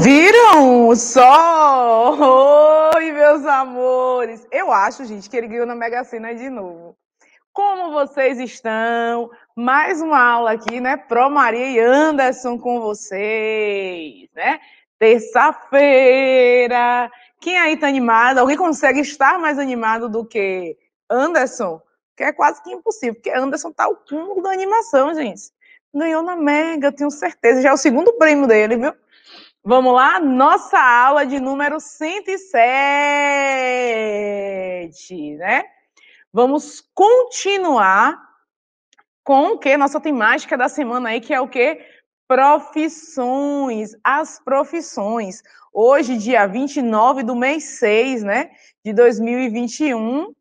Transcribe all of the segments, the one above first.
Viram só? Oi, meus amores! Eu acho, gente, que ele ganhou na Mega Sena de novo. Como vocês estão? Mais uma aula aqui, né? Pro Maria e Anderson com vocês, né? Terça-feira. Quem aí tá animado? Alguém consegue estar mais animado do que Anderson? Que é quase que impossível, porque Anderson tá o cúmulo da animação, gente. Ganhou na Mega, tenho certeza. Já é o segundo prêmio dele, viu? Vamos lá, nossa aula de número 107, né? Vamos continuar com o que? Nossa temática da semana aí, que é o que? Profissões, as profissões. Hoje, dia 29 do mês 6, né, de 2021.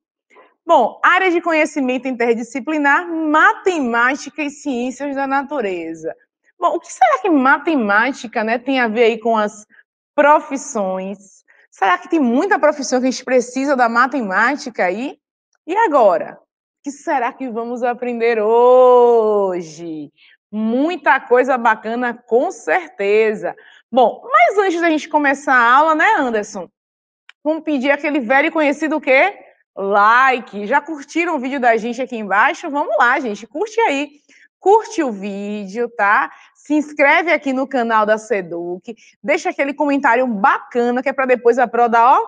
Bom, área de conhecimento interdisciplinar, matemática e ciências da natureza. Bom, o que será que matemática né, tem a ver aí com as profissões? Será que tem muita profissão que a gente precisa da matemática aí? E agora? O que será que vamos aprender hoje? Muita coisa bacana, com certeza. Bom, mas antes da gente começar a aula, né, Anderson? Vamos pedir aquele velho e conhecido quê? Like. Já curtiram o vídeo da gente aqui embaixo? Vamos lá, gente, curte aí curte o vídeo, tá? Se inscreve aqui no canal da Seduc, deixa aquele comentário bacana que é para depois a Pro dar, ó,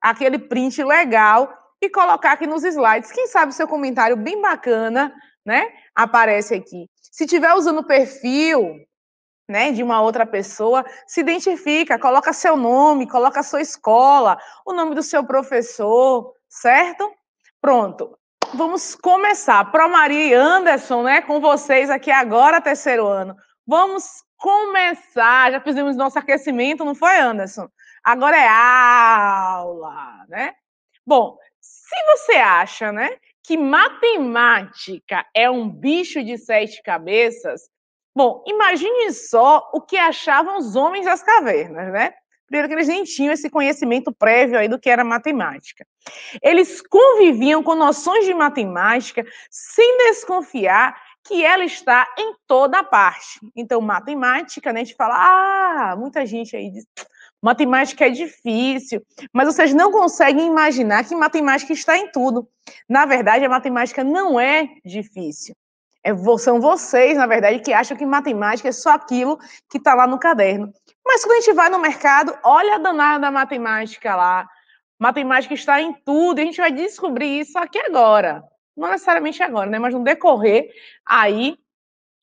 aquele print legal e colocar aqui nos slides. Quem sabe seu comentário bem bacana, né? Aparece aqui. Se tiver usando o perfil, né, de uma outra pessoa, se identifica, coloca seu nome, coloca sua escola, o nome do seu professor, certo? Pronto vamos começar. Maria e Anderson, né, com vocês aqui agora, terceiro ano. Vamos começar. Já fizemos nosso aquecimento, não foi, Anderson? Agora é aula, né? Bom, se você acha, né, que matemática é um bicho de sete cabeças, bom, imagine só o que achavam os homens das cavernas, né? período que eles nem tinham esse conhecimento prévio aí do que era matemática. Eles conviviam com noções de matemática sem desconfiar que ela está em toda parte. Então, matemática, né, a gente fala, ah, muita gente aí diz, matemática é difícil, mas vocês não conseguem imaginar que matemática está em tudo. Na verdade, a matemática não é difícil. É, são vocês, na verdade, que acham que matemática é só aquilo que está lá no caderno. Mas quando a gente vai no mercado, olha a danada da matemática lá. Matemática está em tudo, e a gente vai descobrir isso aqui agora. Não necessariamente agora, né? Mas no decorrer aí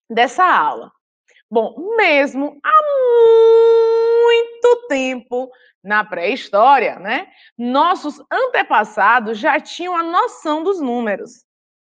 dessa aula. Bom, mesmo há muito tempo na pré-história, né? Nossos antepassados já tinham a noção dos números.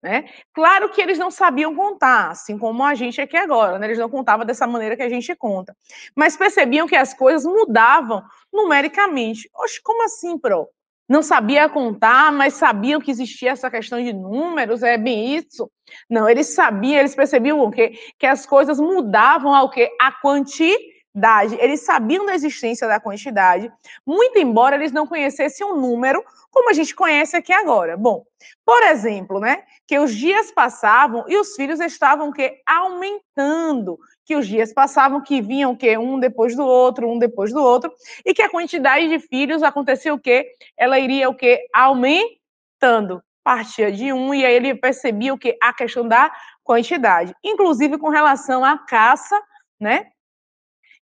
Né? Claro que eles não sabiam contar, assim como a gente aqui agora, né? eles não contavam dessa maneira que a gente conta, mas percebiam que as coisas mudavam numericamente. Oxe, como assim, Pro? Não sabia contar, mas sabiam que existia essa questão de números, é bem isso? Não, eles sabiam, eles percebiam o quê? Que as coisas mudavam ao quê? A quanti quantidade, eles sabiam da existência da quantidade, muito embora eles não conhecessem um número como a gente conhece aqui agora. Bom, por exemplo, né, que os dias passavam e os filhos estavam que aumentando, que os dias passavam, que vinham que um depois do outro, um depois do outro, e que a quantidade de filhos acontecia o que ela iria o que aumentando. Partia de um e aí ele percebia o que a questão da quantidade, inclusive com relação à caça, né?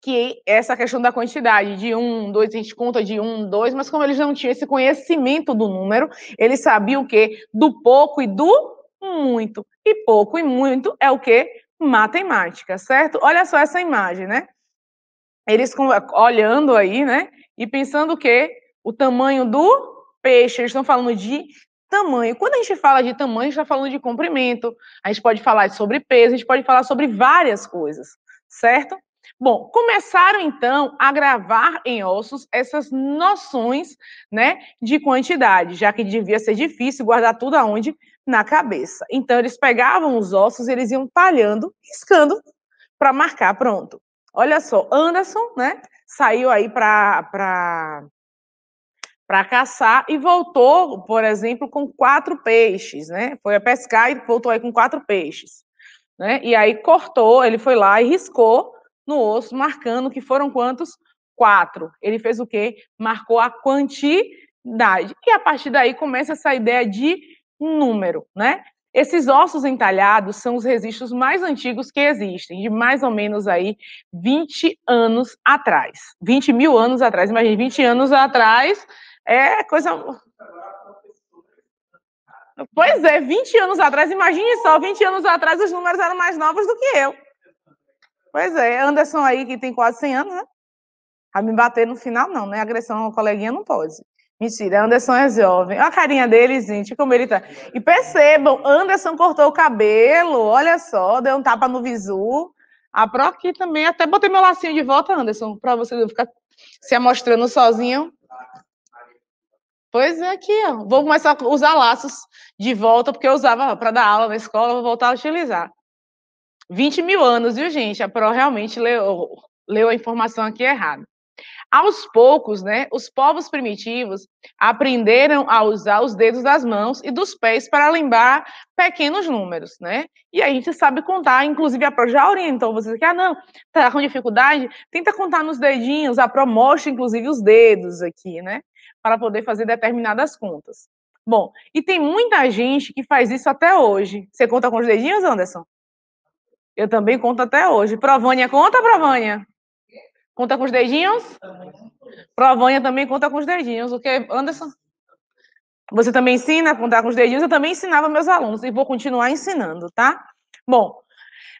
que essa questão da quantidade de um, dois, a gente conta de um, dois, mas como eles não tinham esse conhecimento do número, eles sabiam o quê? Do pouco e do muito. E pouco e muito é o quê? Matemática, certo? Olha só essa imagem, né? Eles olhando aí, né? E pensando o quê? O tamanho do peixe. Eles estão falando de tamanho. Quando a gente fala de tamanho, a gente está falando de comprimento. A gente pode falar sobre peso, a gente pode falar sobre várias coisas, certo? Bom, começaram então a gravar em ossos essas noções, né, de quantidade, já que devia ser difícil guardar tudo aonde na cabeça. Então eles pegavam os ossos, eles iam talhando, riscando para marcar pronto. Olha só, Anderson, né, saiu aí para para para caçar e voltou, por exemplo, com quatro peixes, né? Foi a pescar e voltou aí com quatro peixes, né? E aí cortou, ele foi lá e riscou no osso, marcando que foram quantos? Quatro. Ele fez o quê? Marcou a quantidade. E a partir daí começa essa ideia de número, né? Esses ossos entalhados são os registros mais antigos que existem, de mais ou menos aí 20 anos atrás. 20 mil anos atrás, imagine, 20 anos atrás é coisa. Pois é, 20 anos atrás, imagine só, 20 anos atrás os números eram mais novos do que eu. Pois é, Anderson aí que tem quase 100 anos, né? A me bater no final, não, né? Agressão ao coleguinha não pode. Mentira, Anderson é jovem. Olha a carinha dele, gente, como ele tá. E percebam, Anderson cortou o cabelo, olha só, deu um tapa no visu. A Pro aqui também, até botei meu lacinho de volta, Anderson, pra você não ficar se amostrando sozinho. Pois é, aqui, ó. Vou começar a usar laços de volta, porque eu usava para dar aula na escola, vou voltar a utilizar. 20 mil anos, viu, gente? A Pro realmente leu, leu a informação aqui errada. Aos poucos, né, os povos primitivos aprenderam a usar os dedos das mãos e dos pés para lembrar pequenos números, né? E a gente sabe contar, inclusive a Pro já orientou vocês aqui. ah, não, tá com dificuldade, tenta contar nos dedinhos, a Pro mostra, inclusive, os dedos aqui, né? Para poder fazer determinadas contas. Bom, e tem muita gente que faz isso até hoje. Você conta com os dedinhos, Anderson? Eu também conto até hoje. Provânia conta, Provânia? Conta com os dedinhos? Provânia também conta com os dedinhos. O que, Anderson? Você também ensina a contar com os dedinhos? Eu também ensinava meus alunos e vou continuar ensinando, tá? Bom,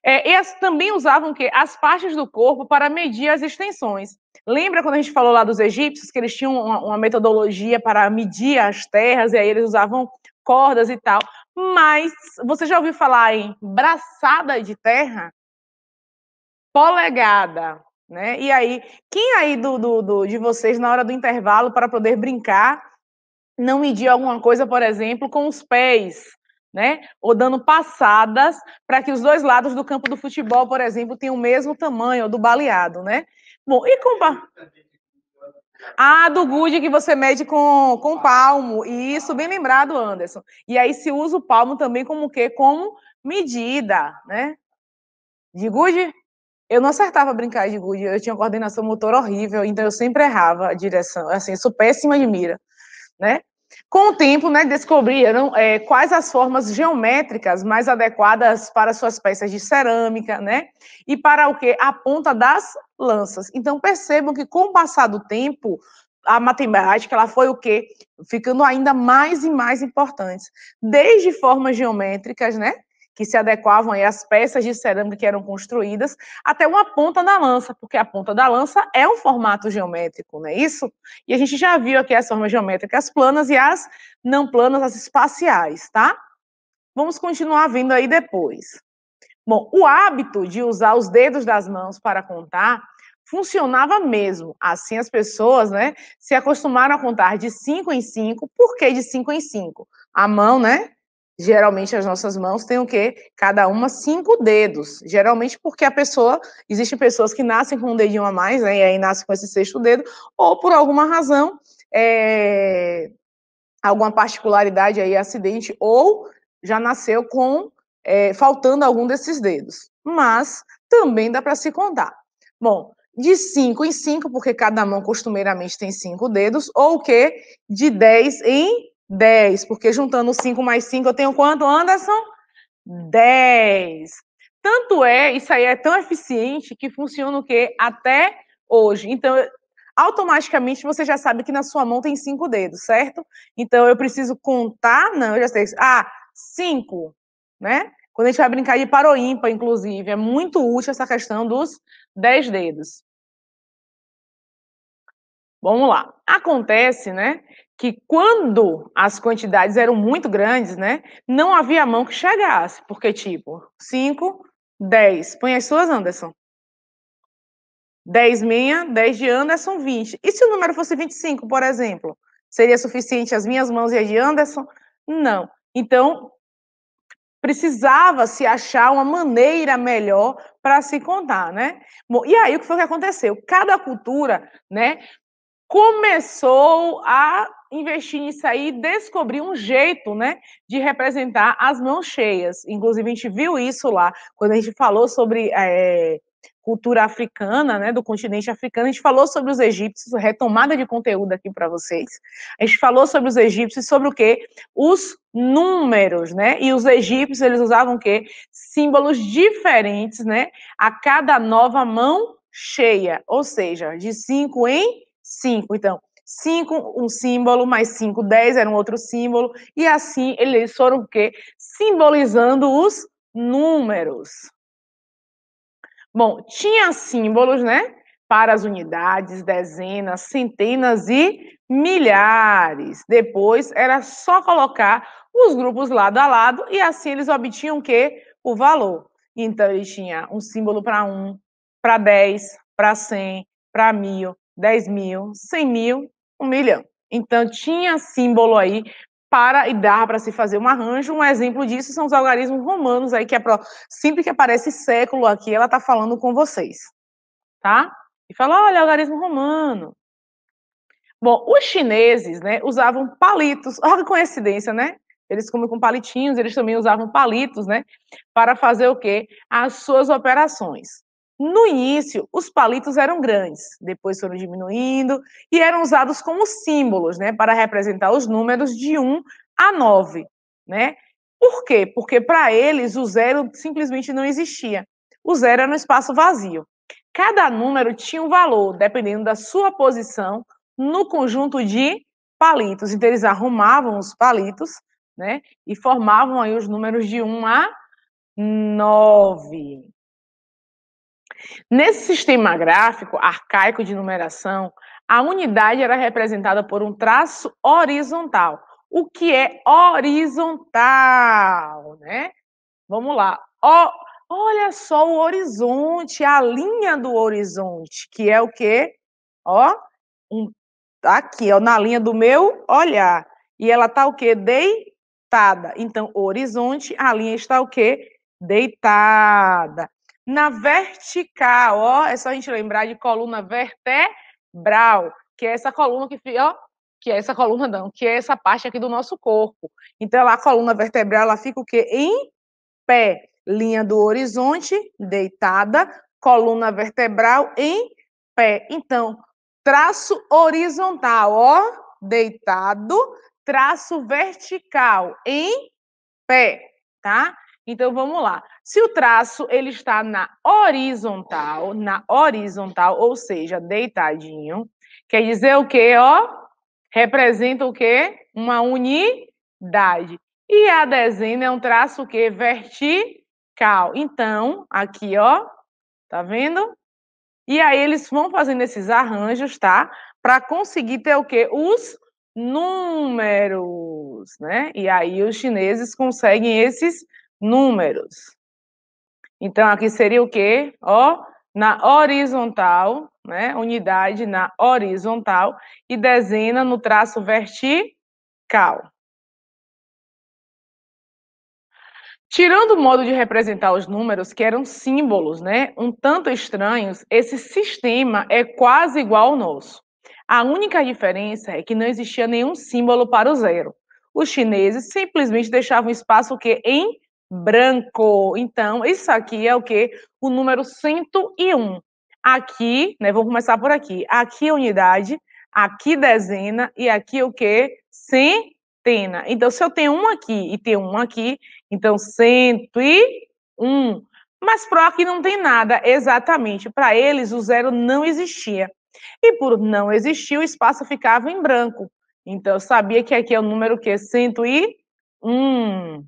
é, eles também usavam o quê? As partes do corpo para medir as extensões. Lembra quando a gente falou lá dos egípcios que eles tinham uma, uma metodologia para medir as terras e aí eles usavam cordas e tal? Mas você já ouviu falar em braçada de terra? Polegada, né? E aí, quem aí do, do, do de vocês na hora do intervalo para poder brincar não medir alguma coisa, por exemplo, com os pés, né? Ou dando passadas para que os dois lados do campo do futebol, por exemplo, tenham o mesmo tamanho do baleado, né? Bom, e com ah, do gude que você mede com, com palmo. E isso, bem lembrado, Anderson. E aí se usa o palmo também como o quê? Como medida, né? De gude? Eu não acertava brincar de gude, eu tinha coordenação motor horrível, então eu sempre errava a direção. Assim, sou péssima de mira, né? Com o tempo, né, descobriram é, quais as formas geométricas mais adequadas para suas peças de cerâmica, né? E para o que? A ponta das lanças. Então, percebam que com o passar do tempo, a matemática ela foi o quê? Ficando ainda mais e mais importante. Desde formas geométricas, né? que se adequavam às peças de cerâmica que eram construídas, até uma ponta da lança, porque a ponta da lança é um formato geométrico, não é isso? E a gente já viu aqui as formas geométricas planas e as não planas, as espaciais, tá? Vamos continuar vendo aí depois. Bom, o hábito de usar os dedos das mãos para contar funcionava mesmo. Assim as pessoas, né, se acostumaram a contar de 5 em 5. Por que de 5 em 5? A mão, né, geralmente as nossas mãos têm o quê? Cada uma cinco dedos. Geralmente porque a pessoa, existem pessoas que nascem com um dedinho a mais, né? E aí nascem com esse sexto dedo, ou por alguma razão, é, alguma particularidade aí, acidente, ou já nasceu com é, faltando algum desses dedos. Mas também dá para se contar. Bom, de 5 em 5, porque cada mão costumeiramente tem cinco dedos, ou o quê? De 10 em 10, porque juntando 5 mais 5 eu tenho quanto, Anderson? 10. Tanto é, isso aí é tão eficiente que funciona o quê? Até hoje. Então, automaticamente você já sabe que na sua mão tem cinco dedos, certo? Então, eu preciso contar, não, eu já sei. Ah, cinco, né? Quando a gente vai brincar de paroímpa, inclusive, é muito útil essa questão dos dez dedos. Vamos lá. Acontece, né, que quando as quantidades eram muito grandes, né, não havia mão que chegasse, porque tipo, 5, 10. Põe as suas, Anderson. 10 minha, 10 de Anderson, 20. E se o número fosse 25, por exemplo? Seria suficiente as minhas mãos e as de Anderson? Não. Então, precisava se achar uma maneira melhor para se contar, né? Bom, e aí o que foi que aconteceu? Cada cultura, né, começou a investir nisso aí, descobrir um jeito, né, de representar as mãos cheias. Inclusive, a gente viu isso lá, quando a gente falou sobre é, cultura africana, né, do continente africano, a gente falou sobre os egípcios, retomada de conteúdo aqui para vocês. A gente falou sobre os egípcios, sobre o que Os números, né? E os egípcios, eles usavam o quê? Símbolos diferentes, né, a cada nova mão cheia, ou seja, de cinco em 5. Então, 5, um símbolo, mais 5, 10 era um outro símbolo, e assim eles foram o quê? Simbolizando os números. Bom, tinha símbolos, né? Para as unidades, dezenas, centenas e milhares. Depois era só colocar os grupos lado a lado e assim eles obtinham o quê? O valor. Então ele tinha um símbolo para um, para dez, para cem, para mil, 10 mil, 100 mil, 1 milhão. Então, tinha símbolo aí para e dar para se fazer um arranjo. Um exemplo disso são os algarismos romanos aí, que é pro... sempre que aparece século aqui, ela está falando com vocês. Tá? E fala, olha, algarismo romano. Bom, os chineses né, usavam palitos. Olha que coincidência, né? Eles comem com palitinhos, eles também usavam palitos, né? Para fazer o quê? As suas operações. No início, os palitos eram grandes, depois foram diminuindo e eram usados como símbolos, né, para representar os números de 1 a 9, né? Por quê? Porque para eles o zero simplesmente não existia. O zero era um espaço vazio. Cada número tinha um valor, dependendo da sua posição no conjunto de palitos. Então, eles arrumavam os palitos, né? E formavam aí os números de 1 a 9. Nesse sistema gráfico arcaico de numeração, a unidade era representada por um traço horizontal. O que é horizontal, né? Vamos lá. olha só o horizonte, a linha do horizonte, que é o quê? Ó, um, aqui, ó, na linha do meu olhar. E ela tá o quê? Deitada. Então, horizonte, a linha está o quê? Deitada. Na vertical, ó, é só a gente lembrar de coluna vertebral, que é essa coluna que fica, ó, que é essa coluna não, que é essa parte aqui do nosso corpo. Então, a coluna vertebral, ela fica o quê? Em pé, linha do horizonte, deitada, coluna vertebral em pé. Então, traço horizontal, ó, deitado, traço vertical em pé, tá? Então vamos lá. Se o traço ele está na horizontal, na horizontal, ou seja, deitadinho, quer dizer o quê, ó? Representa o quê? Uma unidade. E a dezena é um traço o quê? Vertical. Então, aqui, ó, tá vendo? E aí eles vão fazendo esses arranjos, tá? Para conseguir ter o quê? Os números, né? E aí os chineses conseguem esses números. Então, aqui seria o quê? Ó, na horizontal, né? Unidade na horizontal e dezena no traço vertical. Tirando o modo de representar os números, que eram símbolos, né, um tanto estranhos, esse sistema é quase igual ao nosso. A única diferença é que não existia nenhum símbolo para o zero. Os chineses simplesmente deixavam espaço quê? em branco. Então, isso aqui é o que? O número 101. Aqui, né, vamos começar por aqui. Aqui é unidade, aqui dezena e aqui o que? Centena. Então, se eu tenho um aqui e tenho um aqui, então 101. Mas pro aqui não tem nada, exatamente. Para eles, o zero não existia. E por não existir, o espaço ficava em branco. Então, eu sabia que aqui é o número que? 101.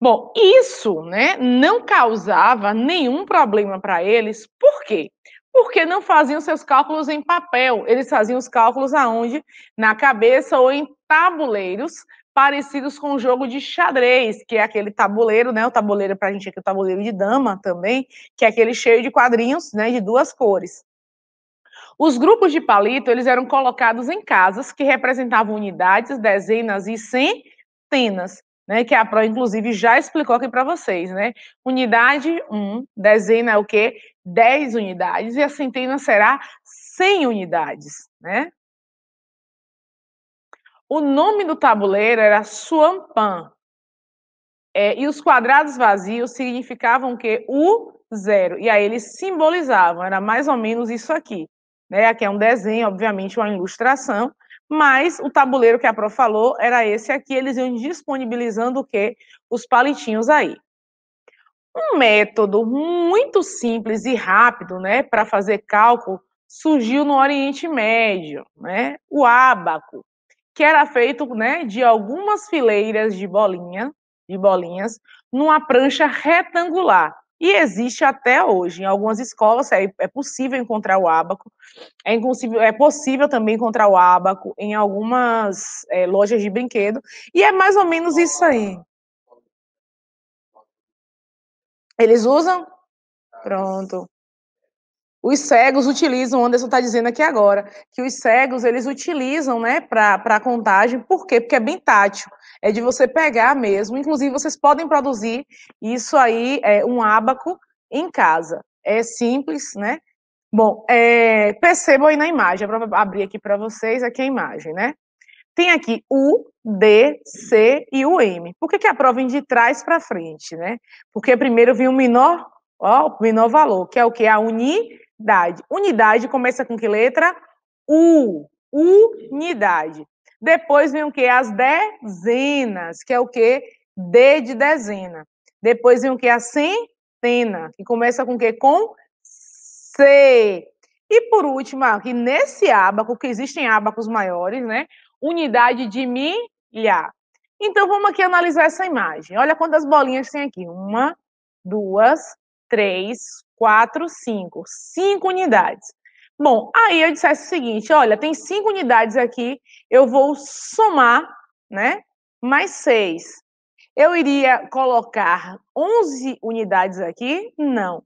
Bom, isso né, não causava nenhum problema para eles, por quê? Porque não faziam seus cálculos em papel, eles faziam os cálculos aonde? Na cabeça ou em tabuleiros parecidos com o jogo de xadrez, que é aquele tabuleiro, né? O tabuleiro para a gente aqui, o tabuleiro de dama também, que é aquele cheio de quadrinhos, né? De duas cores. Os grupos de palito, eles eram colocados em casas que representavam unidades, dezenas e centenas. Né, que a PRO, inclusive, já explicou aqui para vocês, né? Unidade 1, um, dezena é o quê? 10 unidades, e a centena será 100 unidades, né? O nome do tabuleiro era Suampan, é, e os quadrados vazios significavam que o zero, e aí eles simbolizavam, era mais ou menos isso aqui, né? Aqui é um desenho, obviamente, uma ilustração, mas o tabuleiro que a Pro falou era esse aqui, eles iam disponibilizando o quê? Os palitinhos aí. Um método muito simples e rápido, né, para fazer cálculo surgiu no Oriente Médio, né? O ábaco, que era feito, né, de algumas fileiras de bolinha, de bolinhas, numa prancha retangular e existe até hoje. Em algumas escolas é, é possível encontrar o ábaco, é, é, possível também encontrar o ábaco em algumas é, lojas de brinquedo, e é mais ou menos isso aí. Eles usam? Pronto. Os cegos utilizam, o Anderson está dizendo aqui agora, que os cegos eles utilizam né, para contagem, por quê? Porque é bem tátil, é de você pegar mesmo. Inclusive, vocês podem produzir isso aí, é, um abaco, em casa. É simples, né? Bom, é, percebam aí na imagem, eu é vou abrir aqui para vocês aqui a imagem, né? Tem aqui U, D, C e o M. Por que, que a prova vem de trás para frente, né? Porque primeiro vem o menor, ó, o menor valor, que é o que? A unidade unidade. Unidade começa com que letra? U. Unidade. Depois vem o que? As dezenas, que é o que? D de dezena. Depois vem o que? A centena, que começa com que? Com C. E por último, aqui ah, nesse abaco, que existem abacos maiores, né? Unidade de milhar. Então vamos aqui analisar essa imagem. Olha quantas bolinhas tem aqui. Uma, duas, três, 4, 5. 5 unidades. Bom, aí eu dissesse o seguinte: olha, tem 5 unidades aqui, eu vou somar, né? Mais 6. Eu iria colocar 11 unidades aqui? Não.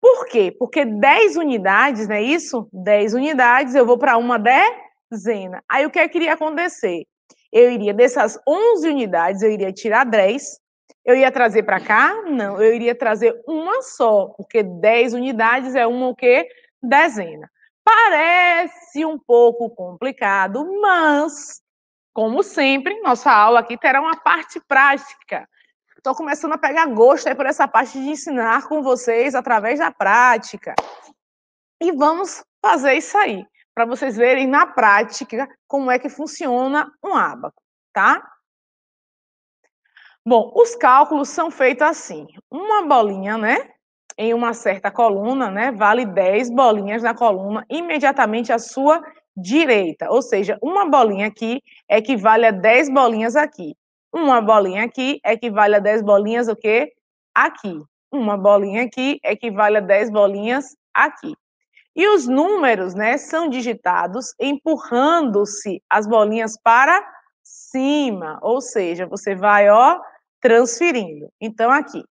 Por quê? Porque 10 unidades, não é isso? 10 unidades, eu vou para uma dezena. Aí o que, é que iria acontecer? Eu iria, dessas 11 unidades, eu iria tirar 10, eu ia trazer para cá? Não, eu iria trazer uma só, porque 10 unidades é uma o quê? Dezena. Parece um pouco complicado, mas, como sempre, nossa aula aqui terá uma parte prática. Estou começando a pegar gosto aí por essa parte de ensinar com vocês através da prática. E vamos fazer isso aí, para vocês verem na prática como é que funciona um abaco, tá? Bom, os cálculos são feitos assim: uma bolinha, né? Em uma certa coluna, né? Vale 10 bolinhas na coluna imediatamente à sua direita. Ou seja, uma bolinha aqui equivale é a 10 bolinhas aqui. Uma bolinha aqui equivale é a 10 bolinhas o quê? Aqui. Uma bolinha aqui equivale é a 10 bolinhas aqui. E os números, né, são digitados empurrando-se as bolinhas para cima, ou seja, você vai, ó, transferindo. Então, aqui,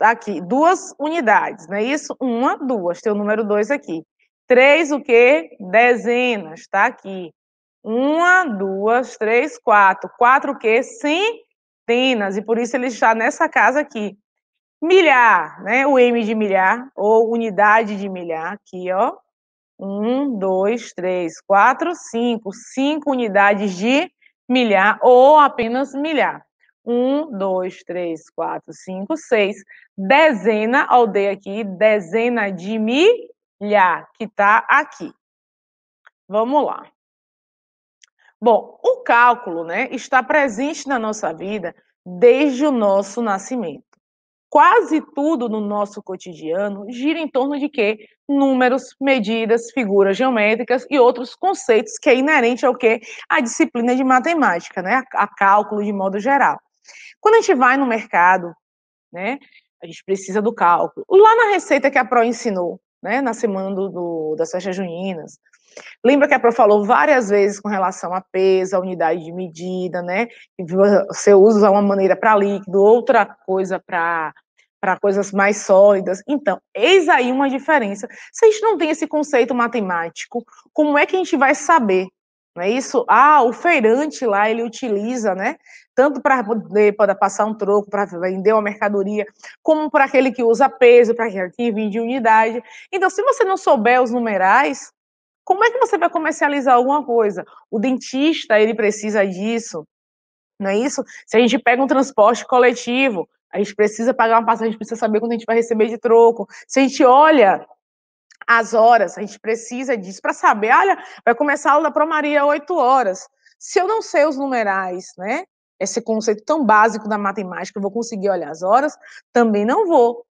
aqui, duas unidades, não é isso? Uma, duas, tem o número dois aqui. Três, o quê? Dezenas, tá aqui. Uma, duas, três, quatro. Quatro, o quê? Centenas, e por isso ele está nessa casa aqui. Milhar, né? O M de milhar, ou unidade de milhar, aqui, ó. Um, dois, três, quatro, cinco. Cinco unidades de milhar ou apenas milhar. Um, dois, três, quatro, cinco, seis. Dezena, aldeia aqui, dezena de milhar, que está aqui. Vamos lá. Bom, o cálculo né, está presente na nossa vida desde o nosso nascimento quase tudo no nosso cotidiano gira em torno de quê? Números, medidas, figuras geométricas e outros conceitos que é inerente ao que a disciplina de matemática, né? A, cálculo de modo geral. Quando a gente vai no mercado, né? A gente precisa do cálculo. Lá na receita que a Pro ensinou, né? Na semana do, do das festas juninas, Lembra que a Pro falou várias vezes com relação a peso, a unidade de medida, né? Você usa uma maneira para líquido, outra coisa para para coisas mais sólidas. Então, eis aí uma diferença. Se a gente não tem esse conceito matemático, como é que a gente vai saber não é isso? Ah, o feirante lá, ele utiliza, né? Tanto para poder, poder passar um troco, para vender uma mercadoria, como para aquele que usa peso, para aquele que vende unidade. Então, se você não souber os numerais, como é que você vai comercializar alguma coisa? O dentista, ele precisa disso, não é isso? Se a gente pega um transporte coletivo, a gente precisa pagar uma passagem, a gente precisa saber quando a gente vai receber de troco. Se a gente olha as horas, a gente precisa disso para saber, olha, vai começar a aula para Maria 8 horas. Se eu não sei os numerais, né? Esse conceito tão básico da matemática, eu vou conseguir olhar as horas? Também não vou.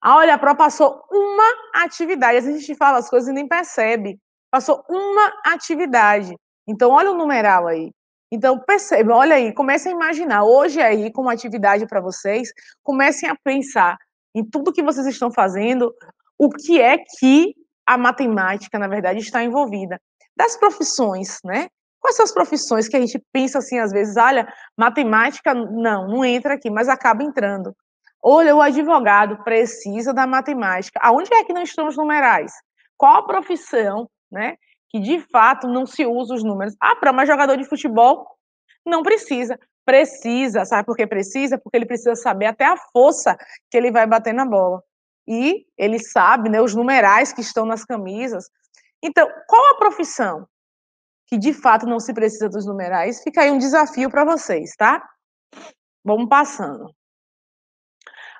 Ah, olha, a Pro passou uma atividade, a gente fala as coisas e nem percebe. Passou uma atividade. Então, olha o numeral aí. Então, percebam, olha aí, comecem a imaginar. Hoje aí, como atividade para vocês, comecem a pensar em tudo que vocês estão fazendo, o que é que a matemática, na verdade, está envolvida. Das profissões, né? Quais são as profissões que a gente pensa assim, às vezes, olha, matemática, não, não entra aqui, mas acaba entrando. Olha, o advogado precisa da matemática. Aonde é que nós estamos numerais? Qual a profissão né? Que de fato não se usa os números. Ah, para mais jogador de futebol não precisa. Precisa, sabe por que precisa? Porque ele precisa saber até a força que ele vai bater na bola. E ele sabe, né, os numerais que estão nas camisas. Então, qual a profissão que de fato não se precisa dos numerais? Fica aí um desafio para vocês, tá? Vamos passando.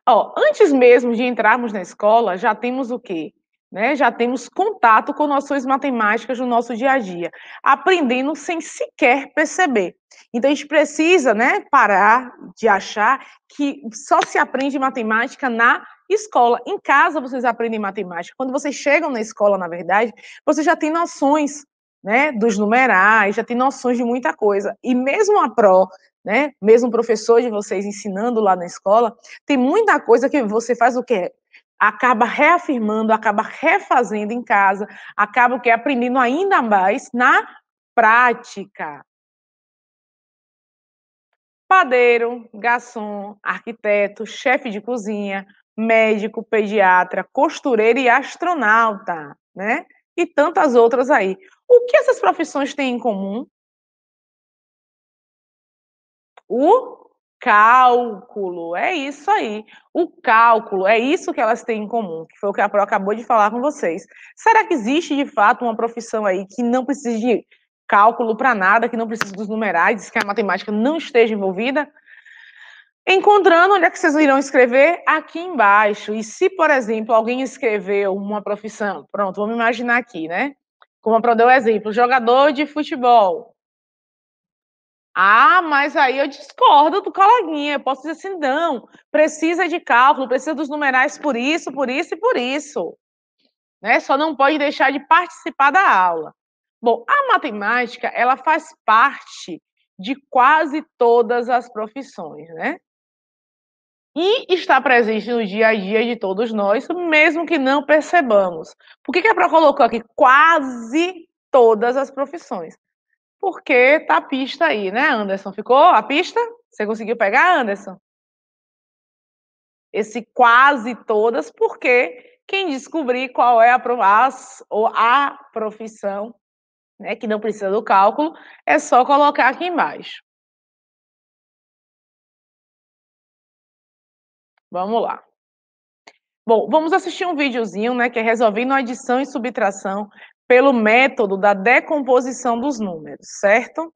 Ó, antes mesmo de entrarmos na escola, já temos o quê? Né? Já temos contato com noções matemáticas no nosso dia a dia, aprendendo sem sequer perceber. Então a gente precisa, né, parar de achar que só se aprende matemática na escola. Em casa vocês aprendem matemática. Quando vocês chegam na escola, na verdade, você já tem noções, né, dos numerais, já tem noções de muita coisa. E mesmo a pró, né, mesmo o professor de vocês ensinando lá na escola, tem muita coisa que você faz o quê? acaba reafirmando, acaba refazendo em casa, acaba o que aprendendo ainda mais na prática. Padeiro, garçom, arquiteto, chefe de cozinha, médico, pediatra, costureiro e astronauta, né? E tantas outras aí. O que essas profissões têm em comum? O cálculo. É isso aí. O cálculo, é isso que elas têm em comum, que foi o que a Pro acabou de falar com vocês. Será que existe de fato uma profissão aí que não precisa de cálculo para nada, que não precisa dos numerais, que a matemática não esteja envolvida? Encontrando onde é que vocês irão escrever? Aqui embaixo. E se, por exemplo, alguém escreveu uma profissão, pronto, vamos imaginar aqui, né? Como a Pro deu exemplo, jogador de futebol. Ah, mas aí eu discordo do coleguinha. Eu posso dizer assim, não, precisa de cálculo, precisa dos numerais por isso, por isso e por isso. Né? Só não pode deixar de participar da aula. Bom, a matemática, ela faz parte de quase todas as profissões, né? E está presente no dia a dia de todos nós, mesmo que não percebamos. Por que, que a é Pro colocou aqui quase todas as profissões? Porque tá a pista aí, né, Anderson? Ficou a pista? Você conseguiu pegar, Anderson? Esse quase todas, porque quem descobrir qual é a, as, ou a profissão, né, que não precisa do cálculo, é só colocar aqui embaixo. Vamos lá. Bom, vamos assistir um videozinho, né, que é resolvendo adição e subtração pelo método da decomposição dos números, certo?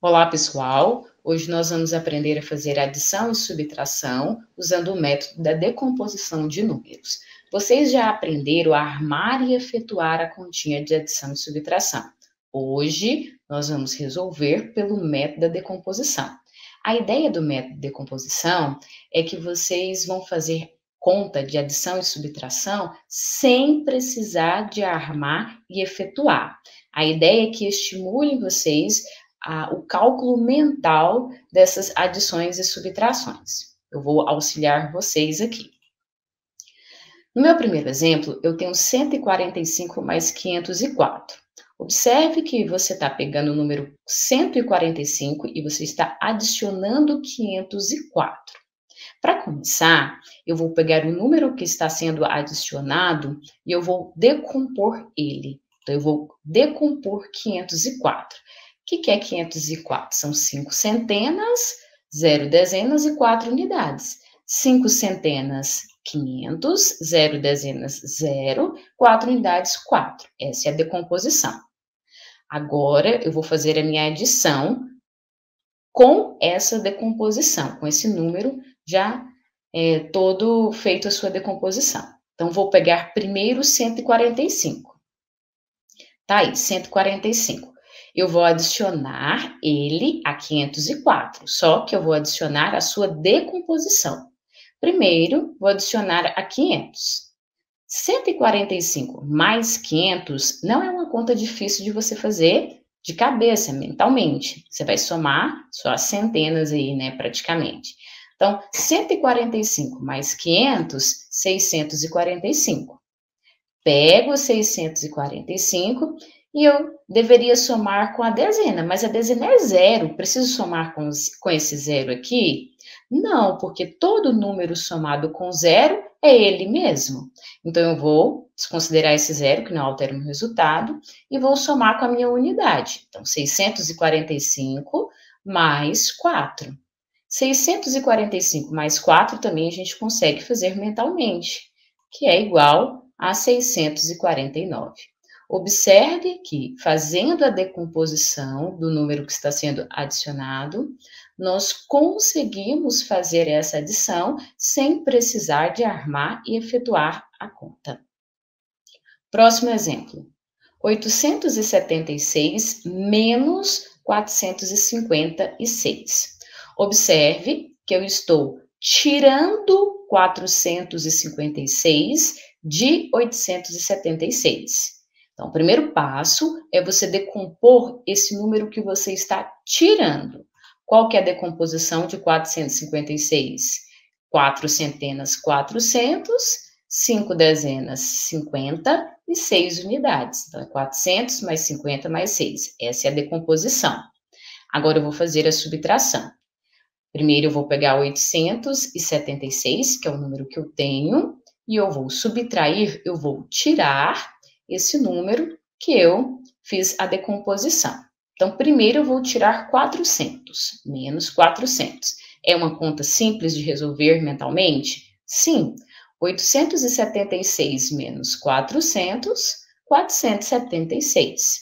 Olá, pessoal! Hoje nós vamos aprender a fazer adição e subtração usando o método da decomposição de números. Vocês já aprenderam a armar e efetuar a continha de adição e subtração. Hoje nós vamos resolver pelo método da decomposição. A ideia do método de decomposição é que vocês vão fazer conta de adição e subtração sem precisar de armar e efetuar. A ideia é que estimulem vocês o cálculo mental dessas adições e subtrações. Eu vou auxiliar vocês aqui. No meu primeiro exemplo, eu tenho 145 mais 504. Observe que você está pegando o número 145 e você está adicionando 504. Para começar, eu vou pegar o número que está sendo adicionado e eu vou decompor ele. Então, eu vou decompor 504. O que, que é 504? São cinco centenas, zero dezenas e quatro unidades. Cinco centenas, 500, zero dezenas, zero, quatro unidades, quatro. Essa é a decomposição. Agora, eu vou fazer a minha adição com essa decomposição, com esse número já é, todo feito a sua decomposição. Então, vou pegar primeiro 145. Tá aí, 145. Eu vou adicionar ele a 504, só que eu vou adicionar a sua decomposição. Primeiro, vou adicionar a 500. 145 mais 500 não é uma conta difícil de você fazer de cabeça, mentalmente. Você vai somar só as centenas aí, né, praticamente. Então, 145 mais 500, 645. Pego 645 e eu deveria somar com a dezena, mas a dezena é zero. Preciso somar com, com esse zero aqui? Não, porque todo número somado com zero é ele mesmo. Então, eu vou desconsiderar esse zero, que não altera o meu resultado, e vou somar com a minha unidade. Então, 645 mais 4. 645 mais 4 também a gente consegue fazer mentalmente, que é igual a 649. Observe que, fazendo a decomposição do número que está sendo adicionado, nós conseguimos fazer essa adição sem precisar de armar e efetuar a conta. Próximo exemplo. 876 menos 456. Observe que eu estou tirando 456 de 876. Então, o primeiro passo é você decompor esse número que você está tirando. Qual que é a decomposição de 456? Quatro centenas, 400, cinco dezenas, 50 e seis unidades. Então, é 400 mais 50 mais 6. Essa é a decomposição. Agora, eu vou fazer a subtração. Primeiro eu vou pegar 876, que é o número que eu tenho, e eu vou subtrair, eu vou tirar esse número que eu fiz a decomposição. Então, primeiro eu vou tirar 400, menos 400. É uma conta simples de resolver mentalmente? Sim. 876 menos 400, 476.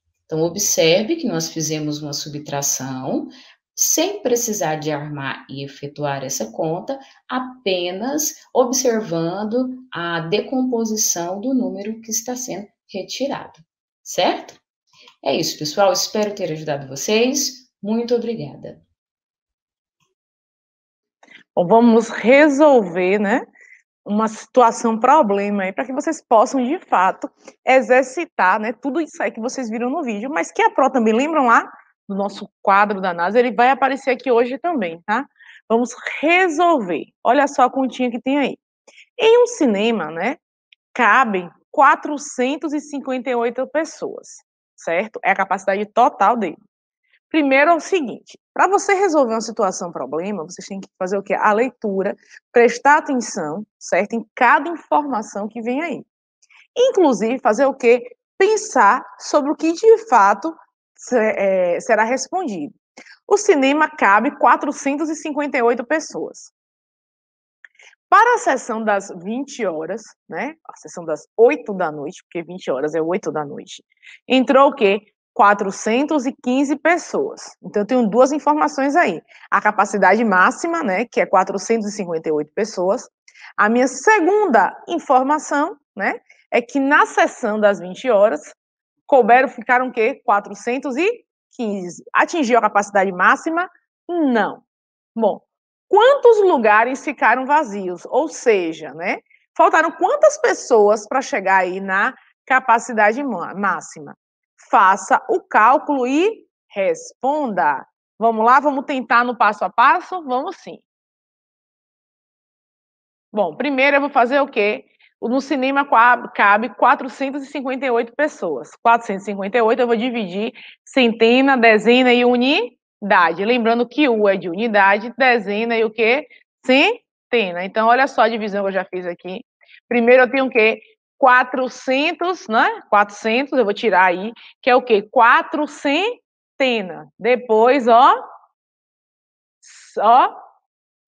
Então, observe que nós fizemos uma subtração sem precisar de armar e efetuar essa conta, apenas observando a decomposição do número que está sendo retirado, certo? É isso, pessoal. Espero ter ajudado vocês. Muito obrigada. Bom, vamos resolver, né? uma situação, problema aí, para que vocês possam, de fato, exercitar né, tudo isso aí que vocês viram no vídeo, mas que a Pro também, lembram lá, do nosso quadro da NASA, ele vai aparecer aqui hoje também, tá? Vamos resolver. Olha só a continha que tem aí. Em um cinema, né, cabem 458 pessoas, certo? É a capacidade total dele. Primeiro é o seguinte, para você resolver uma situação, um problema, vocês têm que fazer o quê? A leitura, prestar atenção, certo? Em cada informação que vem aí. Inclusive, fazer o quê? Pensar sobre o que de fato é, será respondido. O cinema cabe 458 pessoas. Para a sessão das 20 horas, né? A sessão das 8 da noite, porque 20 horas é 8 da noite, entrou o quê? 415 pessoas. Então, eu tenho duas informações aí. A capacidade máxima, né, que é 458 pessoas. A minha segunda informação, né, é que na sessão das 20 horas, couberam, ficaram o quê? 415. Atingiu a capacidade máxima? Não. Bom, quantos lugares ficaram vazios? Ou seja, né, faltaram quantas pessoas para chegar aí na capacidade máxima? faça o cálculo e responda. Vamos lá, vamos tentar no passo a passo? Vamos sim. Bom, primeiro eu vou fazer o quê? No cinema cabe 458 pessoas. 458 eu vou dividir centena, dezena e unidade. Lembrando que U é de unidade, dezena e o quê? Centena. Então, olha só a divisão que eu já fiz aqui. Primeiro eu tenho o quê? 400, né? 400, eu vou tirar aí, que é o quê? Quatro centenas. Depois, ó, ó,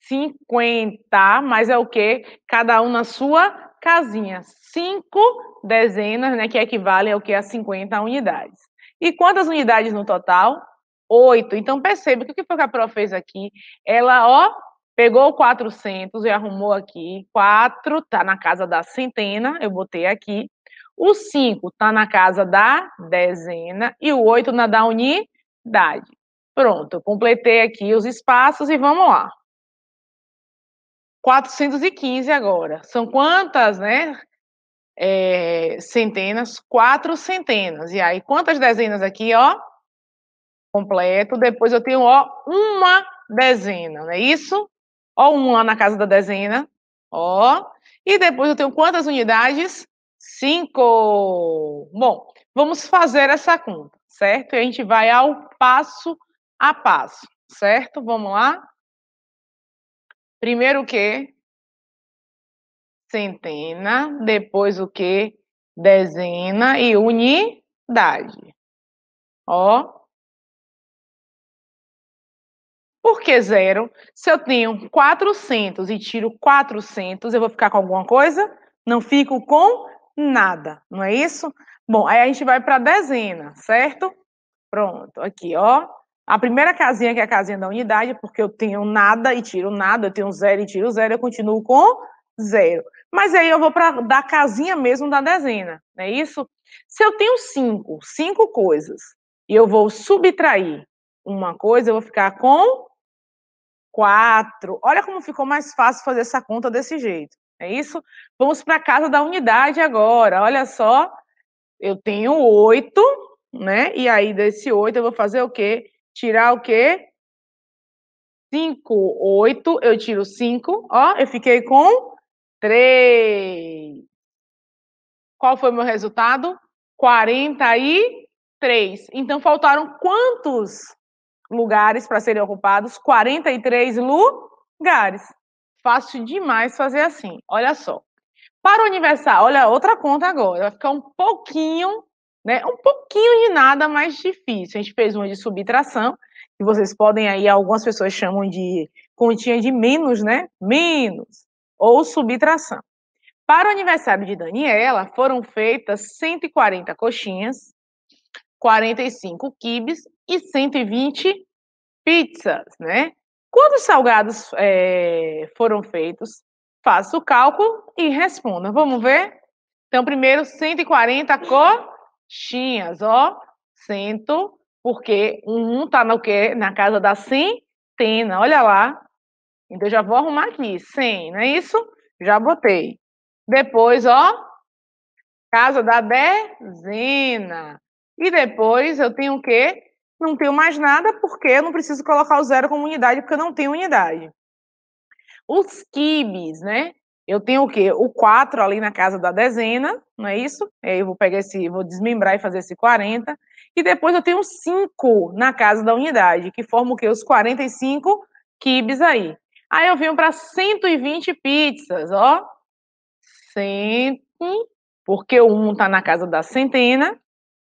50, mas é o quê? Cada um na sua casinha. Cinco dezenas, né, que equivalem ao que a 50 unidades. E quantas unidades no total? Oito. Então, perceba que foi que a prof fez aqui, ela, ó, Pegou 400 e arrumou aqui. 4 está na casa da centena, eu botei aqui. O 5 está na casa da dezena e o 8 na da unidade. Pronto, completei aqui os espaços e vamos lá. 415 agora. São quantas, né? É, centenas, quatro centenas. E aí, quantas dezenas aqui, ó? Completo. Depois eu tenho, ó, uma dezena, não é isso? Ó, um lá na casa da dezena. Ó. E depois eu tenho quantas unidades? Cinco. Bom, vamos fazer essa conta, certo? E a gente vai ao passo a passo, certo? Vamos lá? Primeiro o quê? Centena. Depois o quê? Dezena e unidade. Ó. Por que zero? Se eu tenho 400 e tiro 400, eu vou ficar com alguma coisa? Não fico com nada, não é isso? Bom, aí a gente vai para a dezena, certo? Pronto, aqui, ó. A primeira casinha, que é a casinha da unidade, porque eu tenho nada e tiro nada, eu tenho zero e tiro zero, eu continuo com zero. Mas aí eu vou para da casinha mesmo da dezena, não é isso? Se eu tenho cinco, cinco coisas, e eu vou subtrair uma coisa, eu vou ficar com 4. Olha como ficou mais fácil fazer essa conta desse jeito. É isso? Vamos para a casa da unidade agora. Olha só, eu tenho 8, né? E aí desse 8 eu vou fazer o quê? Tirar o quê? 5, 8, eu tiro 5, ó, eu fiquei com 3. Qual foi o meu resultado? 43. Então faltaram quantos lugares para serem ocupados, 43 lugares. Fácil demais fazer assim. Olha só. Para o universal, olha outra conta agora. Vai ficar um pouquinho, né? Um pouquinho de nada mais difícil. A gente fez uma de subtração, que vocês podem aí, algumas pessoas chamam de continha de menos, né? Menos. Ou subtração. Para o aniversário de Daniela, foram feitas 140 coxinhas, 45 quibes e 120 pizzas, né? Quantos salgados é, foram feitos, faça o cálculo e responda. Vamos ver? Então, primeiro, 140 coxinhas, ó. Cento, porque um tá no quê? Na casa da centena, olha lá. Então, já vou arrumar aqui, 100, não é isso? Já botei. Depois, ó, casa da dezena. E depois eu tenho o quê? não tenho mais nada porque eu não preciso colocar o zero como unidade, porque eu não tenho unidade. Os quibes, né? Eu tenho o quê? O 4 ali na casa da dezena, não é isso? Eu vou pegar esse, vou desmembrar e fazer esse 40. E depois eu tenho 5 na casa da unidade, que forma o quê? Os 45 quibes aí. Aí eu venho para 120 pizzas, ó. 100, porque o 1 está na casa da centena.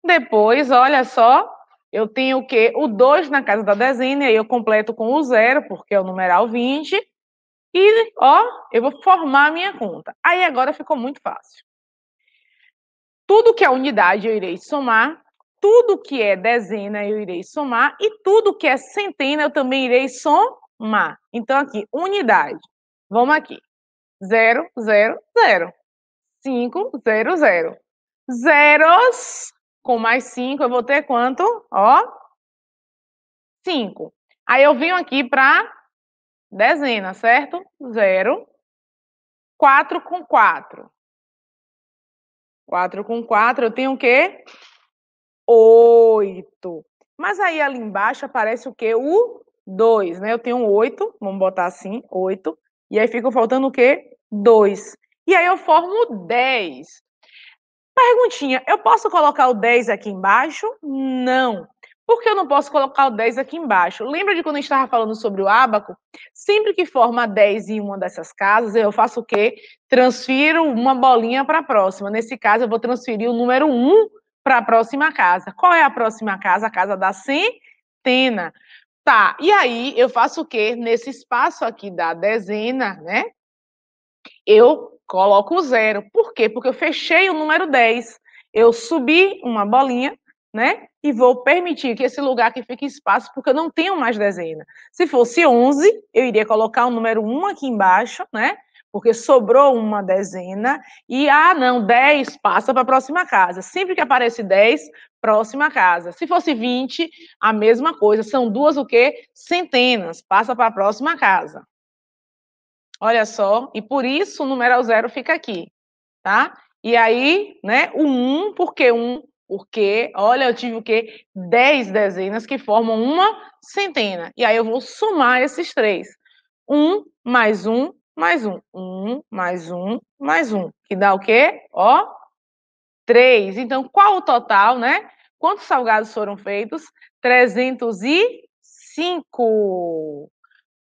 Depois, olha só, eu tenho o quê? O 2 na casa da dezena, e aí eu completo com o zero, porque é o numeral 20. E, ó, eu vou formar a minha conta. Aí agora ficou muito fácil. Tudo que é unidade eu irei somar, tudo que é dezena eu irei somar, e tudo que é centena eu também irei somar. Então, aqui, unidade. Vamos aqui. 0, 0, 0. 5, 0, 0. Zeros com mais 5, eu vou ter quanto? Ó, 5. Aí eu venho aqui para dezena, certo? 0, 4 com 4. 4 com 4, eu tenho o quê? 8. Mas aí ali embaixo aparece o quê? O 2, né? Eu tenho 8, vamos botar assim, 8. E aí fica faltando o quê? 2. E aí eu formo 10. Perguntinha, eu posso colocar o 10 aqui embaixo? Não. Por que eu não posso colocar o 10 aqui embaixo? Lembra de quando a gente estava falando sobre o ábaco? Sempre que forma 10 em uma dessas casas, eu faço o quê? Transfiro uma bolinha para a próxima. Nesse caso, eu vou transferir o número 1 para a próxima casa. Qual é a próxima casa? A casa da centena. Tá, e aí eu faço o quê? Nesse espaço aqui da dezena, né? Eu coloco zero. Por quê? Porque eu fechei o número 10. Eu subi uma bolinha, né? E vou permitir que esse lugar aqui fique espaço, porque eu não tenho mais dezena. Se fosse 11, eu iria colocar o número 1 aqui embaixo, né? Porque sobrou uma dezena. E, ah, não, 10 passa para a próxima casa. Sempre que aparece 10, próxima casa. Se fosse 20, a mesma coisa. São duas o quê? Centenas. Passa para a próxima casa. Olha só, e por isso o numeral zero fica aqui, tá? E aí, né, o 1, um, por que 1? Um? Porque, olha, eu tive o quê? 10 dezenas que formam uma centena. E aí eu vou somar esses três. 1 um, mais 1 mais 1. 1 mais 1 mais 1. Que dá o quê? Ó, 3. Então, qual o total, né? Quantos salgados foram feitos? 305.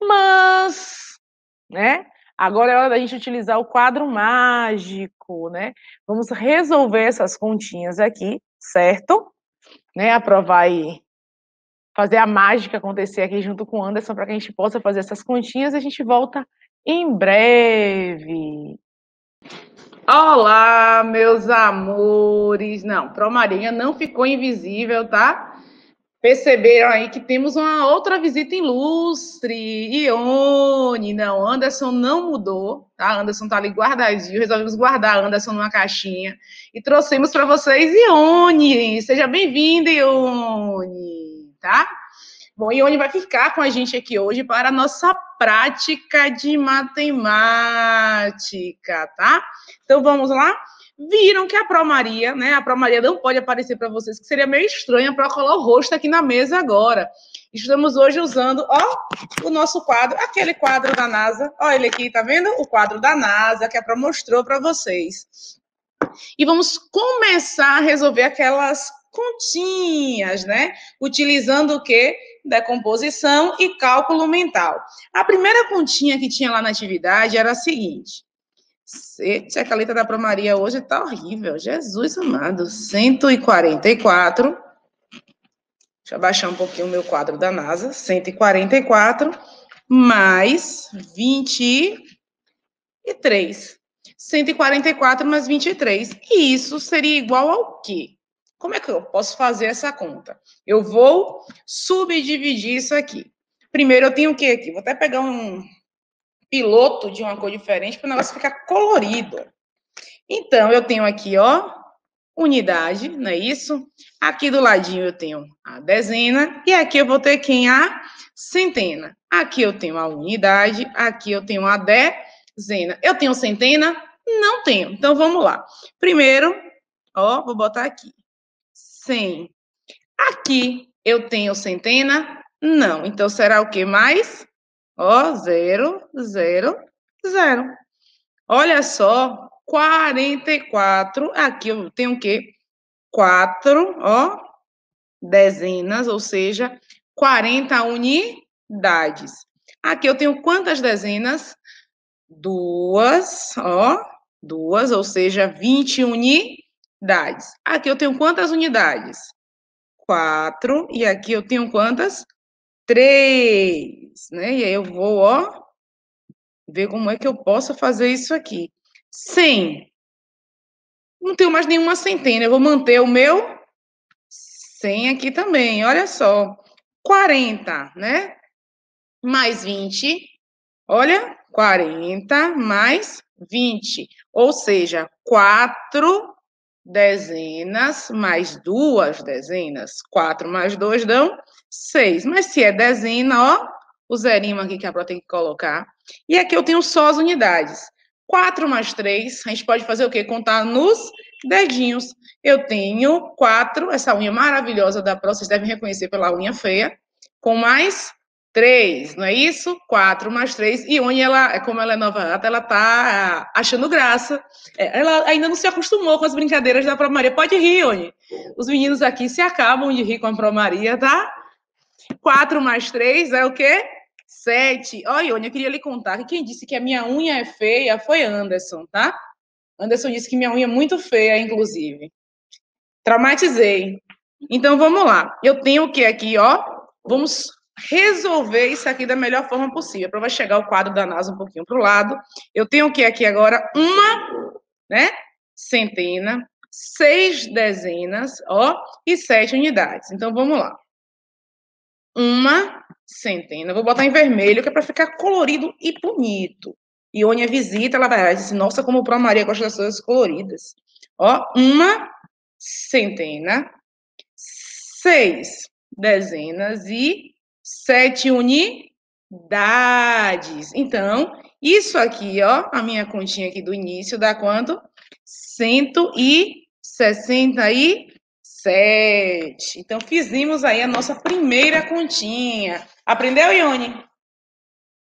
Mas né? Agora é hora da gente utilizar o quadro mágico, né? Vamos resolver essas continhas aqui, certo? Né? Aprovar aí, fazer a mágica acontecer aqui junto com o Anderson para que a gente possa fazer essas continhas e a gente volta em breve. Olá, meus amores! Não, Pro Marinha não ficou invisível, tá? perceberam aí que temos uma outra visita ilustre, Ione, não, Anderson não mudou, tá? Anderson tá ali guardadinho, resolvemos guardar Anderson numa caixinha e trouxemos para vocês Ione, seja bem vindo Ione, tá? Bom, Ione vai ficar com a gente aqui hoje para a nossa prática de matemática, tá? Então vamos lá? viram que a Pro Maria, né? A Pro Maria não pode aparecer para vocês, que seria meio estranha para colar o rosto aqui na mesa agora. Estamos hoje usando, ó, o nosso quadro, aquele quadro da NASA. Olha ele aqui, tá vendo? O quadro da NASA que a Pro mostrou para vocês. E vamos começar a resolver aquelas continhas, né? Utilizando o que? Decomposição e cálculo mental. A primeira continha que tinha lá na atividade era a seguinte: Gente, a letra da Promaria hoje tá horrível. Jesus amado. 144. Deixa eu baixar um pouquinho o meu quadro da NASA. 144 mais 23. 144 mais 23. E isso seria igual ao quê? Como é que eu posso fazer essa conta? Eu vou subdividir isso aqui. Primeiro eu tenho o quê aqui? Vou até pegar um, piloto de uma cor diferente para o negócio ficar colorido. Então, eu tenho aqui, ó, unidade, não é isso? Aqui do ladinho eu tenho a dezena e aqui eu vou ter quem? A centena. Aqui eu tenho a unidade, aqui eu tenho a dezena. Eu tenho centena? Não tenho. Então, vamos lá. Primeiro, ó, vou botar aqui. 100. Aqui eu tenho centena? Não. Então, será o que mais? Ó, zero, zero, zero. Olha só, 44. Aqui eu tenho o quê? Quatro, ó, dezenas, ou seja, 40 unidades. Aqui eu tenho quantas dezenas? Duas, ó, duas, ou seja, 20 unidades. Aqui eu tenho quantas unidades? Quatro. E aqui eu tenho quantas? Três eles, né? E aí eu vou, ó, ver como é que eu posso fazer isso aqui. 100. Não tenho mais nenhuma centena, eu vou manter o meu 100 aqui também, olha só. 40, né? Mais 20, olha, 40 mais 20, ou seja, 4 dezenas mais 2 dezenas. 4 mais 2 dão 6, Mas se é dezena, ó, o zerinho aqui que a Pro tem que colocar. E aqui eu tenho só as unidades. 4 mais 3, a gente pode fazer o quê? Contar nos dedinhos. Eu tenho 4, essa unha maravilhosa da Pro, vocês devem reconhecer pela unha feia, com mais 3, não é isso? 4 mais 3. E unha, ela, é como ela é novata, ela tá achando graça. É, ela ainda não se acostumou com as brincadeiras da Pro Maria. Pode rir, Oni. Os meninos aqui se acabam de rir com a Pro Maria, tá? 4 mais 3 é o quê? Sete. Olha, Ione, eu queria lhe contar que quem disse que a minha unha é feia foi Anderson, tá? Anderson disse que minha unha é muito feia, inclusive. Traumatizei. Então vamos lá. Eu tenho o que aqui, ó? Vamos resolver isso aqui da melhor forma possível. Para chegar o quadro da NASA um pouquinho para o lado. Eu tenho o que aqui agora? Uma, né? Centena, seis dezenas, ó, e sete unidades. Então vamos lá. Uma, Centeno. Eu vou botar em vermelho, que é para ficar colorido e bonito. Ione visita, ela vai diz, nossa, como o Pro Maria gosta das coisas coloridas. Ó, uma centena, seis dezenas e sete unidades. Então, isso aqui, ó, a minha continha aqui do início dá quanto? 160 e Sete. Então, fizemos aí a nossa primeira continha. Aprendeu, Ione?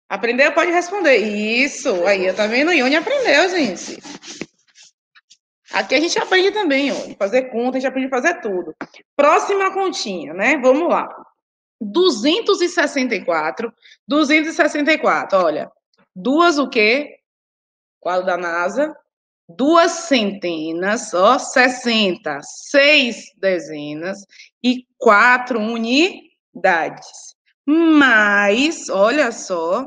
Aprendeu? Pode responder. Isso. Aí, tá vendo? Ione aprendeu, gente. Aqui a gente aprende também, Ione. Fazer conta, a gente aprende a fazer tudo. Próxima continha, né? Vamos lá. 264. 264, olha. Duas o quê? Quadro da NASA duas centenas, ó, 60, seis dezenas e quatro unidades. Mais, olha só,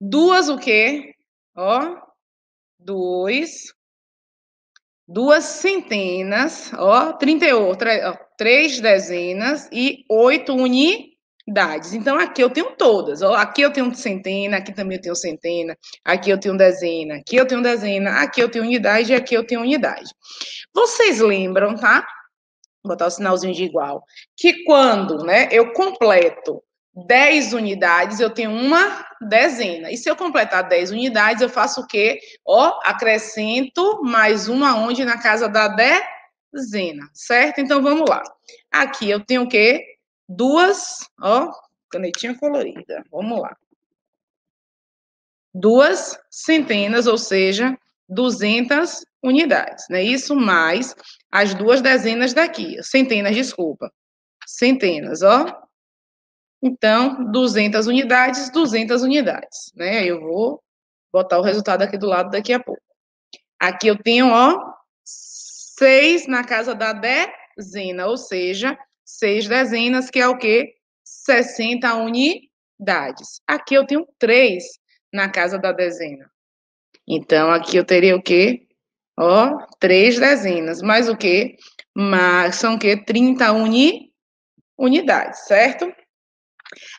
duas o quê? Ó, dois, duas centenas, ó, 38, ó, três dezenas e oito unidades idades. Então, aqui eu tenho todas. Aqui eu tenho centena, aqui também eu tenho centena, aqui eu tenho dezena, aqui eu tenho dezena, aqui eu tenho unidade e aqui eu tenho unidade. Vocês lembram, tá? Vou botar o sinalzinho de igual. Que quando né, eu completo 10 unidades, eu tenho uma dezena. E se eu completar 10 unidades, eu faço o quê? Ó, acrescento mais uma onde? Na casa da dezena, certo? Então, vamos lá. Aqui eu tenho o quê? duas, ó, canetinha colorida, vamos lá. Duas centenas, ou seja, 200 unidades, né? Isso mais as duas dezenas daqui, centenas, desculpa. Centenas, ó. Então, 200 unidades, 200 unidades, né? Eu vou botar o resultado aqui do lado daqui a pouco. Aqui eu tenho, ó, 6 na casa da dezena, ou seja, seis dezenas, que é o quê? 60 unidades. Aqui eu tenho três na casa da dezena. Então, aqui eu teria o quê? Ó, três dezenas. Mais o quê? Mas são o quê? 30 uni, unidades, certo?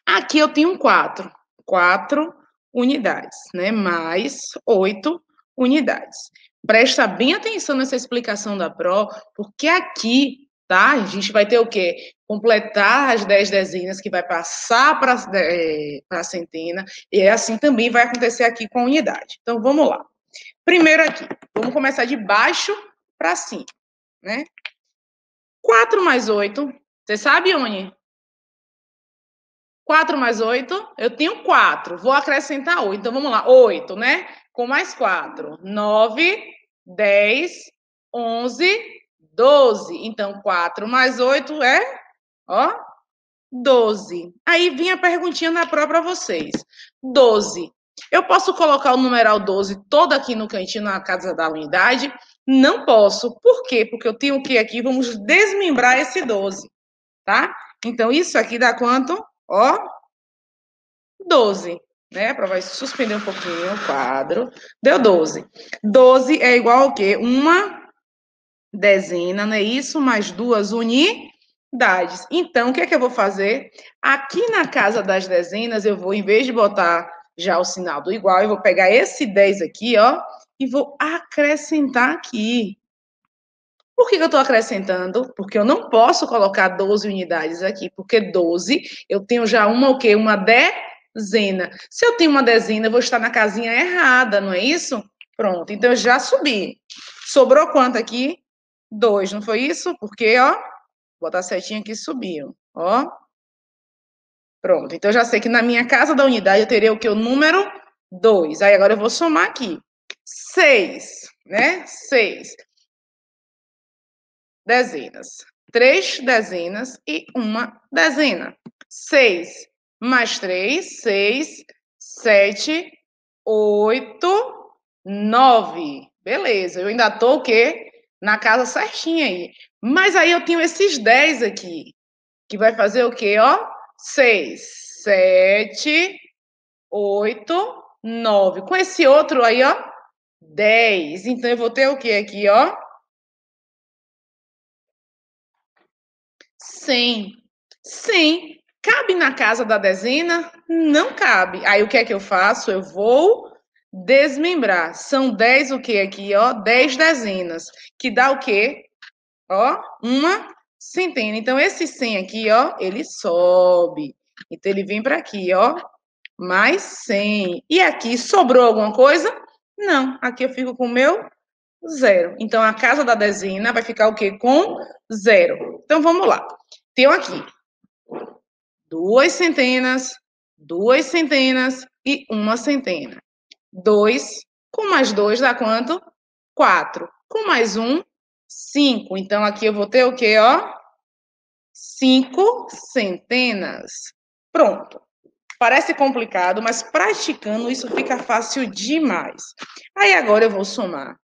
Aqui eu tenho quatro. Quatro unidades, né? Mais oito unidades. Presta bem atenção nessa explicação da PRO, porque aqui tá? A gente vai ter o quê? Completar as 10 dezenas, que vai passar para é, a centena, e assim também vai acontecer aqui com a unidade. Então, vamos lá. Primeiro aqui, vamos começar de baixo para cima, né? 4 mais 8, você sabe, Oni? 4 mais 8, eu tenho 4, vou acrescentar 8, então vamos lá, 8, né? Com mais 4, 9, 10, 11, 12. Então, 4 mais 8 é, ó, 12. Aí vinha a perguntinha na prova própria vocês. 12. Eu posso colocar o numeral 12 todo aqui no cantinho, na casa da unidade? Não posso. Por quê? Porque eu tenho que aqui, vamos desmembrar esse 12, tá? Então, isso aqui dá quanto? Ó, 12, né? Para vai suspender um pouquinho o quadro. Deu 12. 12 é igual ao quê? Uma dezena, não é isso? Mais duas unidades. Então, o que é que eu vou fazer? Aqui na casa das dezenas, eu vou, em vez de botar já o sinal do igual, eu vou pegar esse 10 aqui, ó, e vou acrescentar aqui. Por que eu estou acrescentando? Porque eu não posso colocar 12 unidades aqui, porque 12, eu tenho já uma o quê? Uma dezena. Se eu tenho uma dezena, eu vou estar na casinha errada, não é isso? Pronto, então eu já subi. Sobrou quanto aqui? 2, não foi isso? Porque, ó, vou botar a setinha aqui subiu, ó. Pronto, então eu já sei que na minha casa da unidade eu terei o que? O número 2. Aí agora eu vou somar aqui. 6, né? 6. Dezenas. 3 dezenas e 1 dezena. 6 mais 3, 6, 7, 8, 9. Beleza, eu ainda estou o quê? na casa certinha aí. Mas aí eu tenho esses 10 aqui, que vai fazer o quê, ó? 6, 7, 8, 9. Com esse outro aí, ó, 10. Então eu vou ter o quê aqui, ó? 100. 100. Cabe na casa da dezena? Não cabe. Aí o que é que eu faço? Eu vou Desmembrar. São 10 o que aqui, ó? 10 dezenas, que dá o quê? Ó, uma centena. Então, esse 100 aqui, ó, ele sobe. Então, ele vem para aqui, ó, mais 100. E aqui, sobrou alguma coisa? Não, aqui eu fico com o meu zero. Então, a casa da dezena vai ficar o quê? Com zero. Então, vamos lá. Tenho aqui duas centenas, duas centenas e uma centena. 2. Com mais 2 dá quanto? 4. Com mais 1, 5. Então, aqui eu vou ter o quê, 5 centenas. Pronto. Parece complicado, mas praticando isso fica fácil demais. Aí agora eu vou somar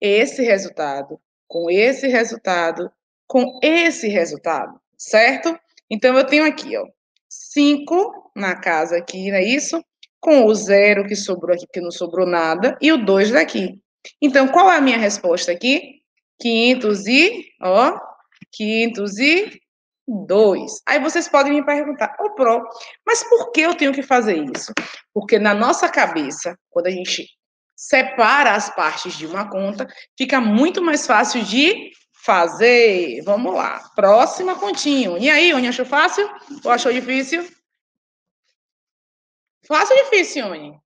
esse resultado com esse resultado com esse resultado, certo? Então eu tenho aqui, ó, 5 na casa aqui, não é isso? com o zero que sobrou aqui, porque não sobrou nada, e o 2 daqui. Então, qual é a minha resposta aqui? 500 e, ó, 502. Aí vocês podem me perguntar, ô oh, Pro, mas por que eu tenho que fazer isso? Porque na nossa cabeça, quando a gente separa as partes de uma conta, fica muito mais fácil de fazer. Vamos lá. Próxima continha. E aí, onde achou fácil ou achou difícil? Fácil ou difícil, Ione?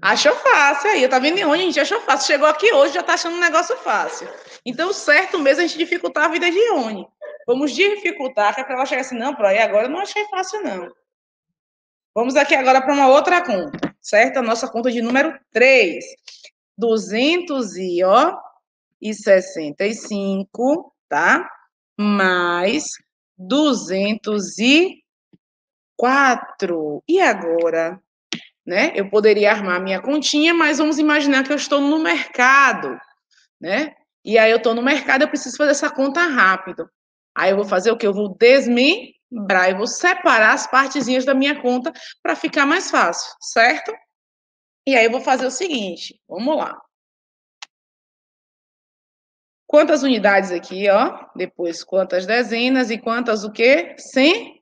Achou fácil aí. Eu tá vendo Ione, a gente achou fácil. Chegou aqui hoje, já tá achando um negócio fácil. Então, certo mesmo, a gente dificultar a vida de Ione. Vamos dificultar, que é para ela chegar assim, não, Para aí agora eu não achei fácil, não. Vamos aqui agora para uma outra conta, certo? A nossa conta de número 3. 265, tá? Mais 200 e quatro. E agora? Né? Eu poderia armar minha continha, mas vamos imaginar que eu estou no mercado, né? E aí eu estou no mercado, eu preciso fazer essa conta rápido. Aí eu vou fazer o que? Eu vou desmembrar, e vou separar as partezinhas da minha conta para ficar mais fácil, certo? E aí eu vou fazer o seguinte, vamos lá. Quantas unidades aqui, ó? Depois quantas dezenas e quantas o quê? Cem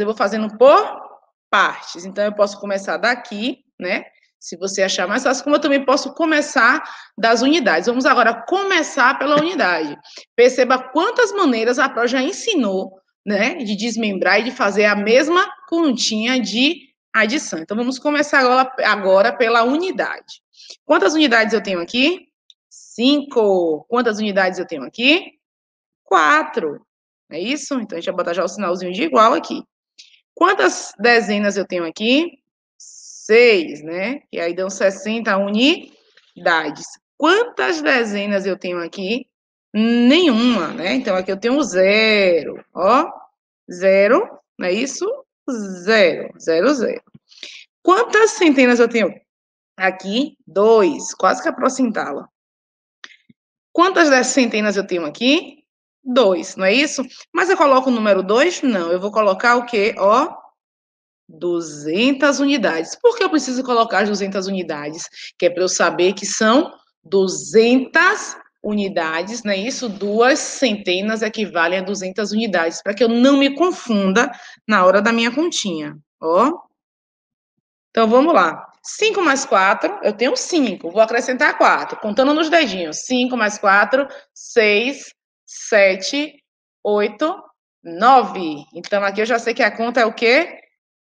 eu vou fazendo por partes. Então, eu posso começar daqui, né? Se você achar mais fácil, como eu também posso começar das unidades. Vamos agora começar pela unidade. Perceba quantas maneiras a Pro já ensinou, né, de desmembrar e de fazer a mesma continha de adição. Então, vamos começar agora, agora pela unidade. Quantas unidades eu tenho aqui? Cinco. Quantas unidades eu tenho aqui? Quatro. Não é isso? Então, a gente vai botar já o sinalzinho de igual aqui. Quantas dezenas eu tenho aqui? Seis, né? E aí dão 60 unidades. Quantas dezenas eu tenho aqui? Nenhuma, né? Então, aqui eu tenho zero, ó. Zero, não é isso? Zero, zero, zero. Quantas centenas eu tenho? Aqui, dois, quase que é aproximá-la. Quantas centenas eu tenho aqui? 2, não é isso? Mas eu coloco o número 2? Não, eu vou colocar o quê? Ó, 200 unidades. Por que eu preciso colocar as 200 unidades? Que é para eu saber que são 200 unidades, não é Isso, duas centenas equivalem a 200 unidades, para que eu não me confunda na hora da minha continha, ó. Então, vamos lá. 5 mais 4, eu tenho 5, vou acrescentar 4, contando nos dedinhos. 5 mais 4, 6, 7, 8, 9. Então, aqui eu já sei que a conta é o quê?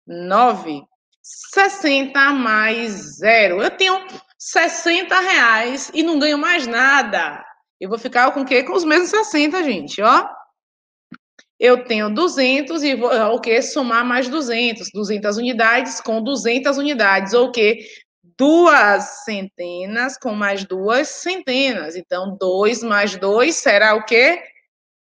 9. 60 mais 0. Eu tenho 60 reais e não ganho mais nada. Eu vou ficar com o quê? Com os mesmos 60, gente, ó. Eu tenho 200 e vou, o quê? Somar mais 200. 200 unidades com 200 unidades, ou o quê? duas centenas com mais duas centenas. Então, dois mais dois será o quê?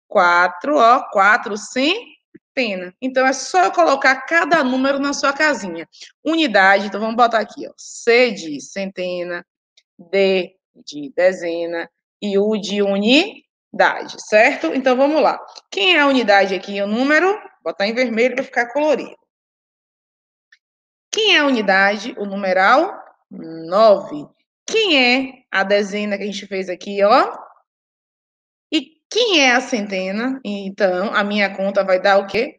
Quatro, ó, quatro centenas. Então, é só eu colocar cada número na sua casinha. Unidade, então vamos botar aqui, ó. C de centena, D de dezena e U de unidade, certo? Então, vamos lá. Quem é a unidade aqui? O número, vou botar em vermelho para ficar colorido. Quem é a unidade? O numeral nove. Quem é a dezena que a gente fez aqui, ó? E quem é a centena? Então, a minha conta vai dar o quê?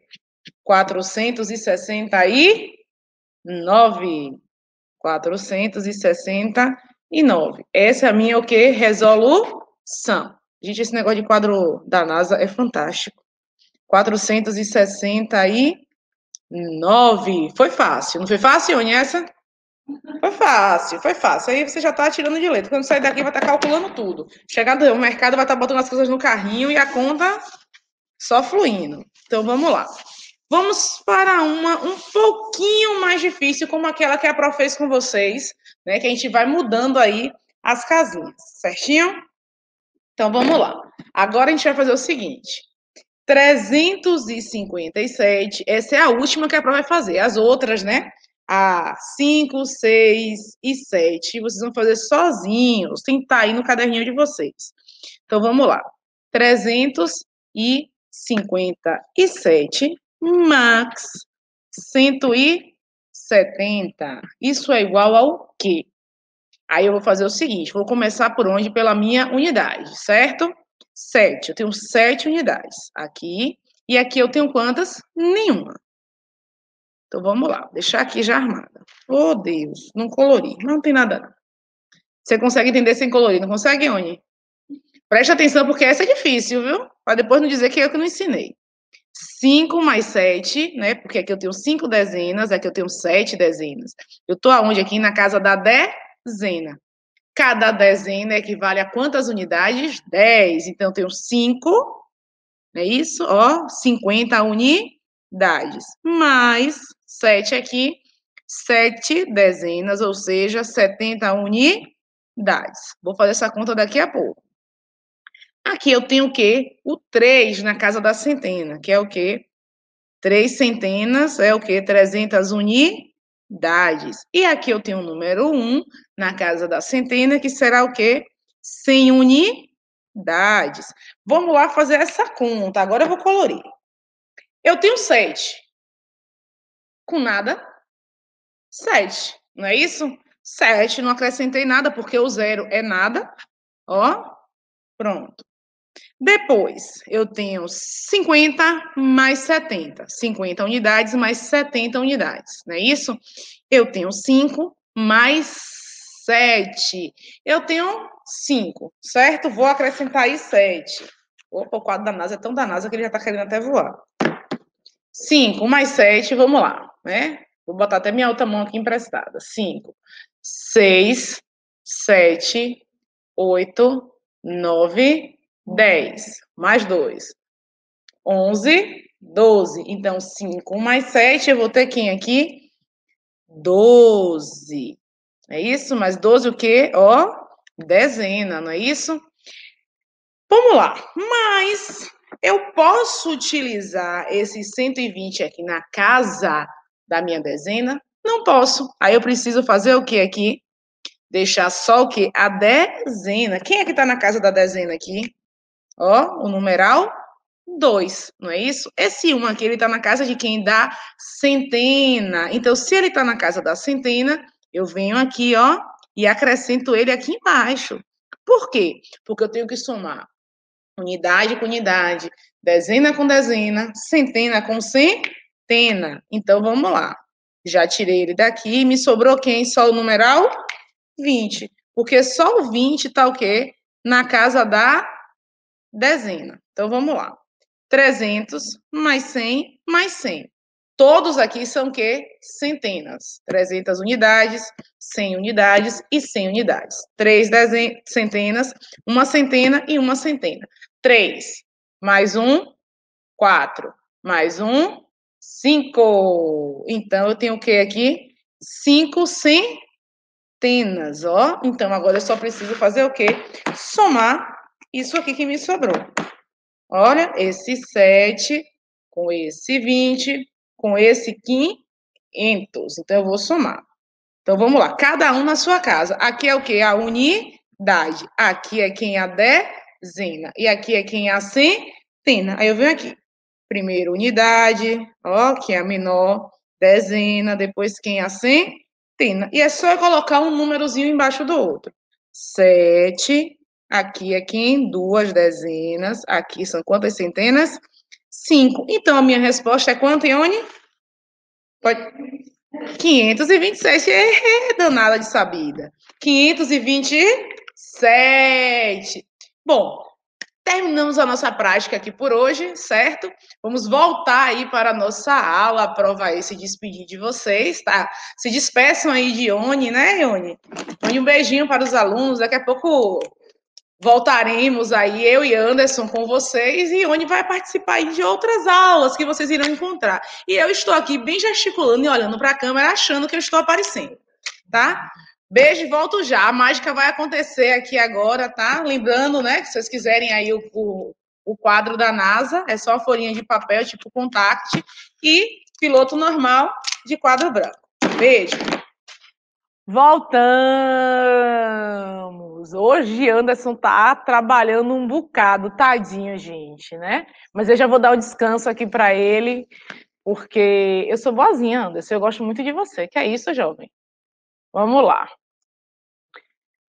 469. 469. Essa é a minha o quê? Resolução. Gente, esse negócio de quadro da NASA é fantástico. 469. Foi fácil. Não foi fácil, Uni, essa? Foi fácil, foi fácil. Aí você já tá tirando de letra. Quando sair daqui, vai estar tá calculando tudo. Chegar no mercado, vai estar tá botando as coisas no carrinho e a conta só fluindo. Então vamos lá. Vamos para uma um pouquinho mais difícil, como aquela que a Pro fez com vocês, né? Que a gente vai mudando aí as casinhas, certinho? Então vamos lá. Agora a gente vai fazer o seguinte: 357, essa é a última que a Pro vai fazer. As outras, né? a 5, 6 e 7. Vocês vão fazer sozinhos, tem que estar tá aí no caderninho de vocês. Então vamos lá. 357 max 170. Isso é igual ao quê? Aí eu vou fazer o seguinte, vou começar por onde? Pela minha unidade, certo? 7. Eu tenho 7 unidades aqui. E aqui eu tenho quantas? Nenhuma. Então vamos lá, deixar aqui já armada. Oh, Deus, não colori, não tem nada. Você consegue entender sem colorir, não consegue, Oni? Preste atenção, porque essa é difícil, viu? Para depois não dizer que é eu que não ensinei. 5 mais 7, né? Porque aqui eu tenho 5 dezenas, aqui eu tenho 7 dezenas. Eu tô aonde aqui? Na casa da dezena. Cada dezena equivale a quantas unidades? 10. Então eu tenho 5, é isso? Ó, 50 unidades. Mais 7 aqui, 7 dezenas, ou seja, 70 unidades. Vou fazer essa conta daqui a pouco. Aqui eu tenho o quê? O 3 na casa da centena, que é o quê? Três centenas é o quê? 300 unidades. E aqui eu tenho o número 1 na casa da centena, que será o quê? 100 unidades. Vamos lá fazer essa conta. Agora eu vou colorir. Eu tenho 7 com nada, 7. Não é isso? 7, não acrescentei nada, porque o zero é nada. Ó, pronto. Depois, eu tenho 50 mais 70. 50 unidades mais 70 unidades, não é isso? Eu tenho 5 mais 7. Eu tenho 5, certo? Vou acrescentar aí 7. Opa, o quadro da NASA é tão da NASA que ele já está querendo até voar. 5 mais 7, vamos lá, né? Vou botar até minha outra mão aqui emprestada. 5, 6, 7, 8, 9, 10, mais 2. 11, 12. Então, 5 mais 7, eu vou ter quem aqui? 12. É isso? Mais 12 o quê? Ó, dezena, não é isso? Vamos lá. Mais eu posso utilizar esses 120 aqui na casa da minha dezena? Não posso. Aí eu preciso fazer o que aqui? Deixar só o que? A dezena. Quem é que está na casa da dezena aqui? Ó, o numeral 2, não é isso? Esse 1 um aqui, ele está na casa de quem dá centena. Então, se ele está na casa da centena, eu venho aqui, ó, e acrescento ele aqui embaixo. Por quê? Porque eu tenho que somar unidade com unidade, dezena com dezena, centena com centena. Então, vamos lá. Já tirei ele daqui, me sobrou quem? Só o numeral 20. Porque só o 20 está o quê? Na casa da dezena. Então, vamos lá. 300 mais 100 mais 100. Todos aqui são que centenas, 300 unidades, 100 unidades e 100 unidades. Três centenas, uma centena e uma centena. Três mais um, quatro mais um, cinco. Então eu tenho o que aqui? Cinco centenas, ó. Então agora eu só preciso fazer o quê? Somar isso aqui que me sobrou. Olha, esse 7 com esse 20, com esse 500. Então, eu vou somar. Então, vamos lá. Cada um na sua casa. Aqui é o quê? A unidade. Aqui é quem é a dezena. E aqui é quem é a centena. Aí eu venho aqui. Primeiro, unidade. Ó, que é a menor. Dezena. Depois, quem é a centena. E é só eu colocar um númerozinho embaixo do outro. Sete. Aqui é quem? Duas dezenas. Aqui são quantas centenas? 5. Então, a minha resposta é quanto, Ione? Pode... 526. É danada de sabida. 527. Bom, terminamos a nossa prática aqui por hoje, certo? Vamos voltar aí para a nossa aula, a prova aí, se despedir de vocês, tá? Se despeçam aí de Ione, né, Ione? Mande um beijinho para os alunos. Daqui a pouco voltaremos aí, eu e Anderson, com vocês, e onde vai participar de outras aulas que vocês irão encontrar. E eu estou aqui bem gesticulando e olhando para a câmera, achando que eu estou aparecendo, tá? Beijo, volto já. A mágica vai acontecer aqui agora, tá? Lembrando, né, que se vocês quiserem aí o, o, o quadro da NASA, é só folhinha de papel, tipo contact, e piloto normal de quadro branco. Beijo. Voltamos! Deus, hoje Anderson tá trabalhando um bocado, tadinho, gente, né? Mas eu já vou dar o um descanso aqui para ele, porque eu sou boazinha, Anderson, eu gosto muito de você. Que é isso, jovem? Vamos lá.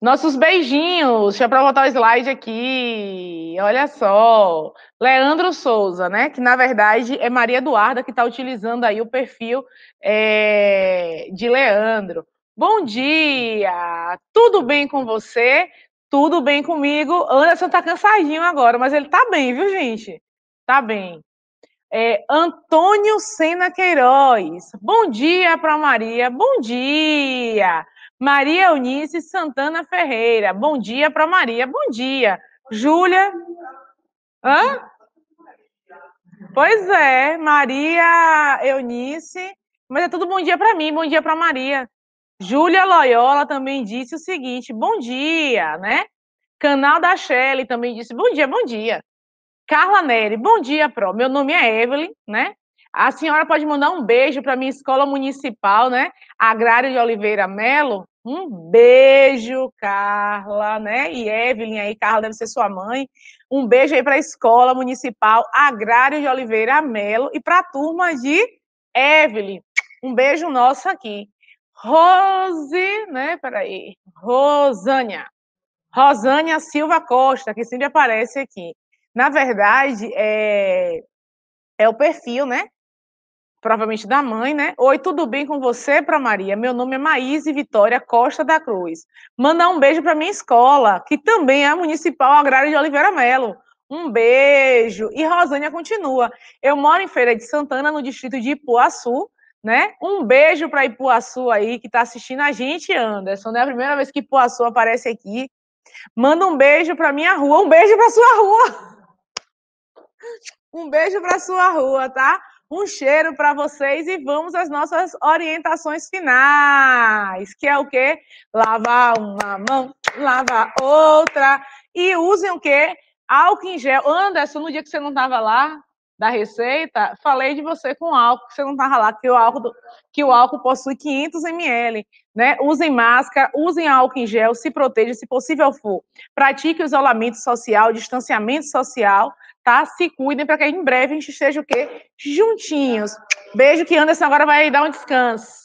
Nossos beijinhos, deixa eu botar o slide aqui. Olha só, Leandro Souza, né? Que na verdade é Maria Eduarda que está utilizando aí o perfil é, de Leandro. Bom dia! Tudo bem com você? Tudo bem comigo? Anderson tá cansadinho agora, mas ele tá bem, viu, gente? Tá bem. É, Antônio Sena Queiroz. Bom dia para Maria. Bom dia. Maria Eunice Santana Ferreira. Bom dia para Maria. Bom dia. Júlia. Hã? Pois é, Maria Eunice. Mas é tudo bom dia para mim, bom dia para Maria. Júlia Loyola também disse o seguinte: bom dia, né? Canal da Shelly também disse bom dia, bom dia. Carla Neri, bom dia, Pro. Meu nome é Evelyn, né? A senhora pode mandar um beijo para minha escola municipal, né? Agrário de Oliveira Melo. Um beijo, Carla, né? E Evelyn aí, Carla deve ser sua mãe. Um beijo aí para a Escola Municipal Agrário de Oliveira Melo e para a turma de Evelyn. Um beijo nosso aqui. Rose, né? Peraí, Rosânia. Rosânia Silva Costa, que sempre aparece aqui. Na verdade, é, é o perfil, né? Provavelmente da mãe, né? Oi, tudo bem com você, para Maria? Meu nome é Maíse Vitória Costa da Cruz. Mandar um beijo para minha escola, que também é a Municipal Agrária de Oliveira Melo. Um beijo. E Rosânia continua. Eu moro em Feira de Santana, no distrito de Ipuaçu, né? Um beijo para Ipuaçu aí, que está assistindo a gente, Anderson. Não é a primeira vez que Ipuaçu aparece aqui. Manda um beijo para minha rua, um beijo para sua rua. Um beijo para sua rua, tá? Um cheiro para vocês e vamos às nossas orientações finais, que é o quê? Lavar uma mão, lavar outra e usem o quê? Álcool em gel. Anderson, no dia que você não estava lá, da receita, falei de você com álcool, que você não estava lá, que o álcool, que o álcool possui 500 ml, né? Usem máscara, usem álcool em gel, se protejam, se possível for. Pratique o isolamento social, o distanciamento social, tá? Se cuidem para que em breve a gente esteja o quê? Juntinhos. Beijo que Anderson agora vai dar um descanso.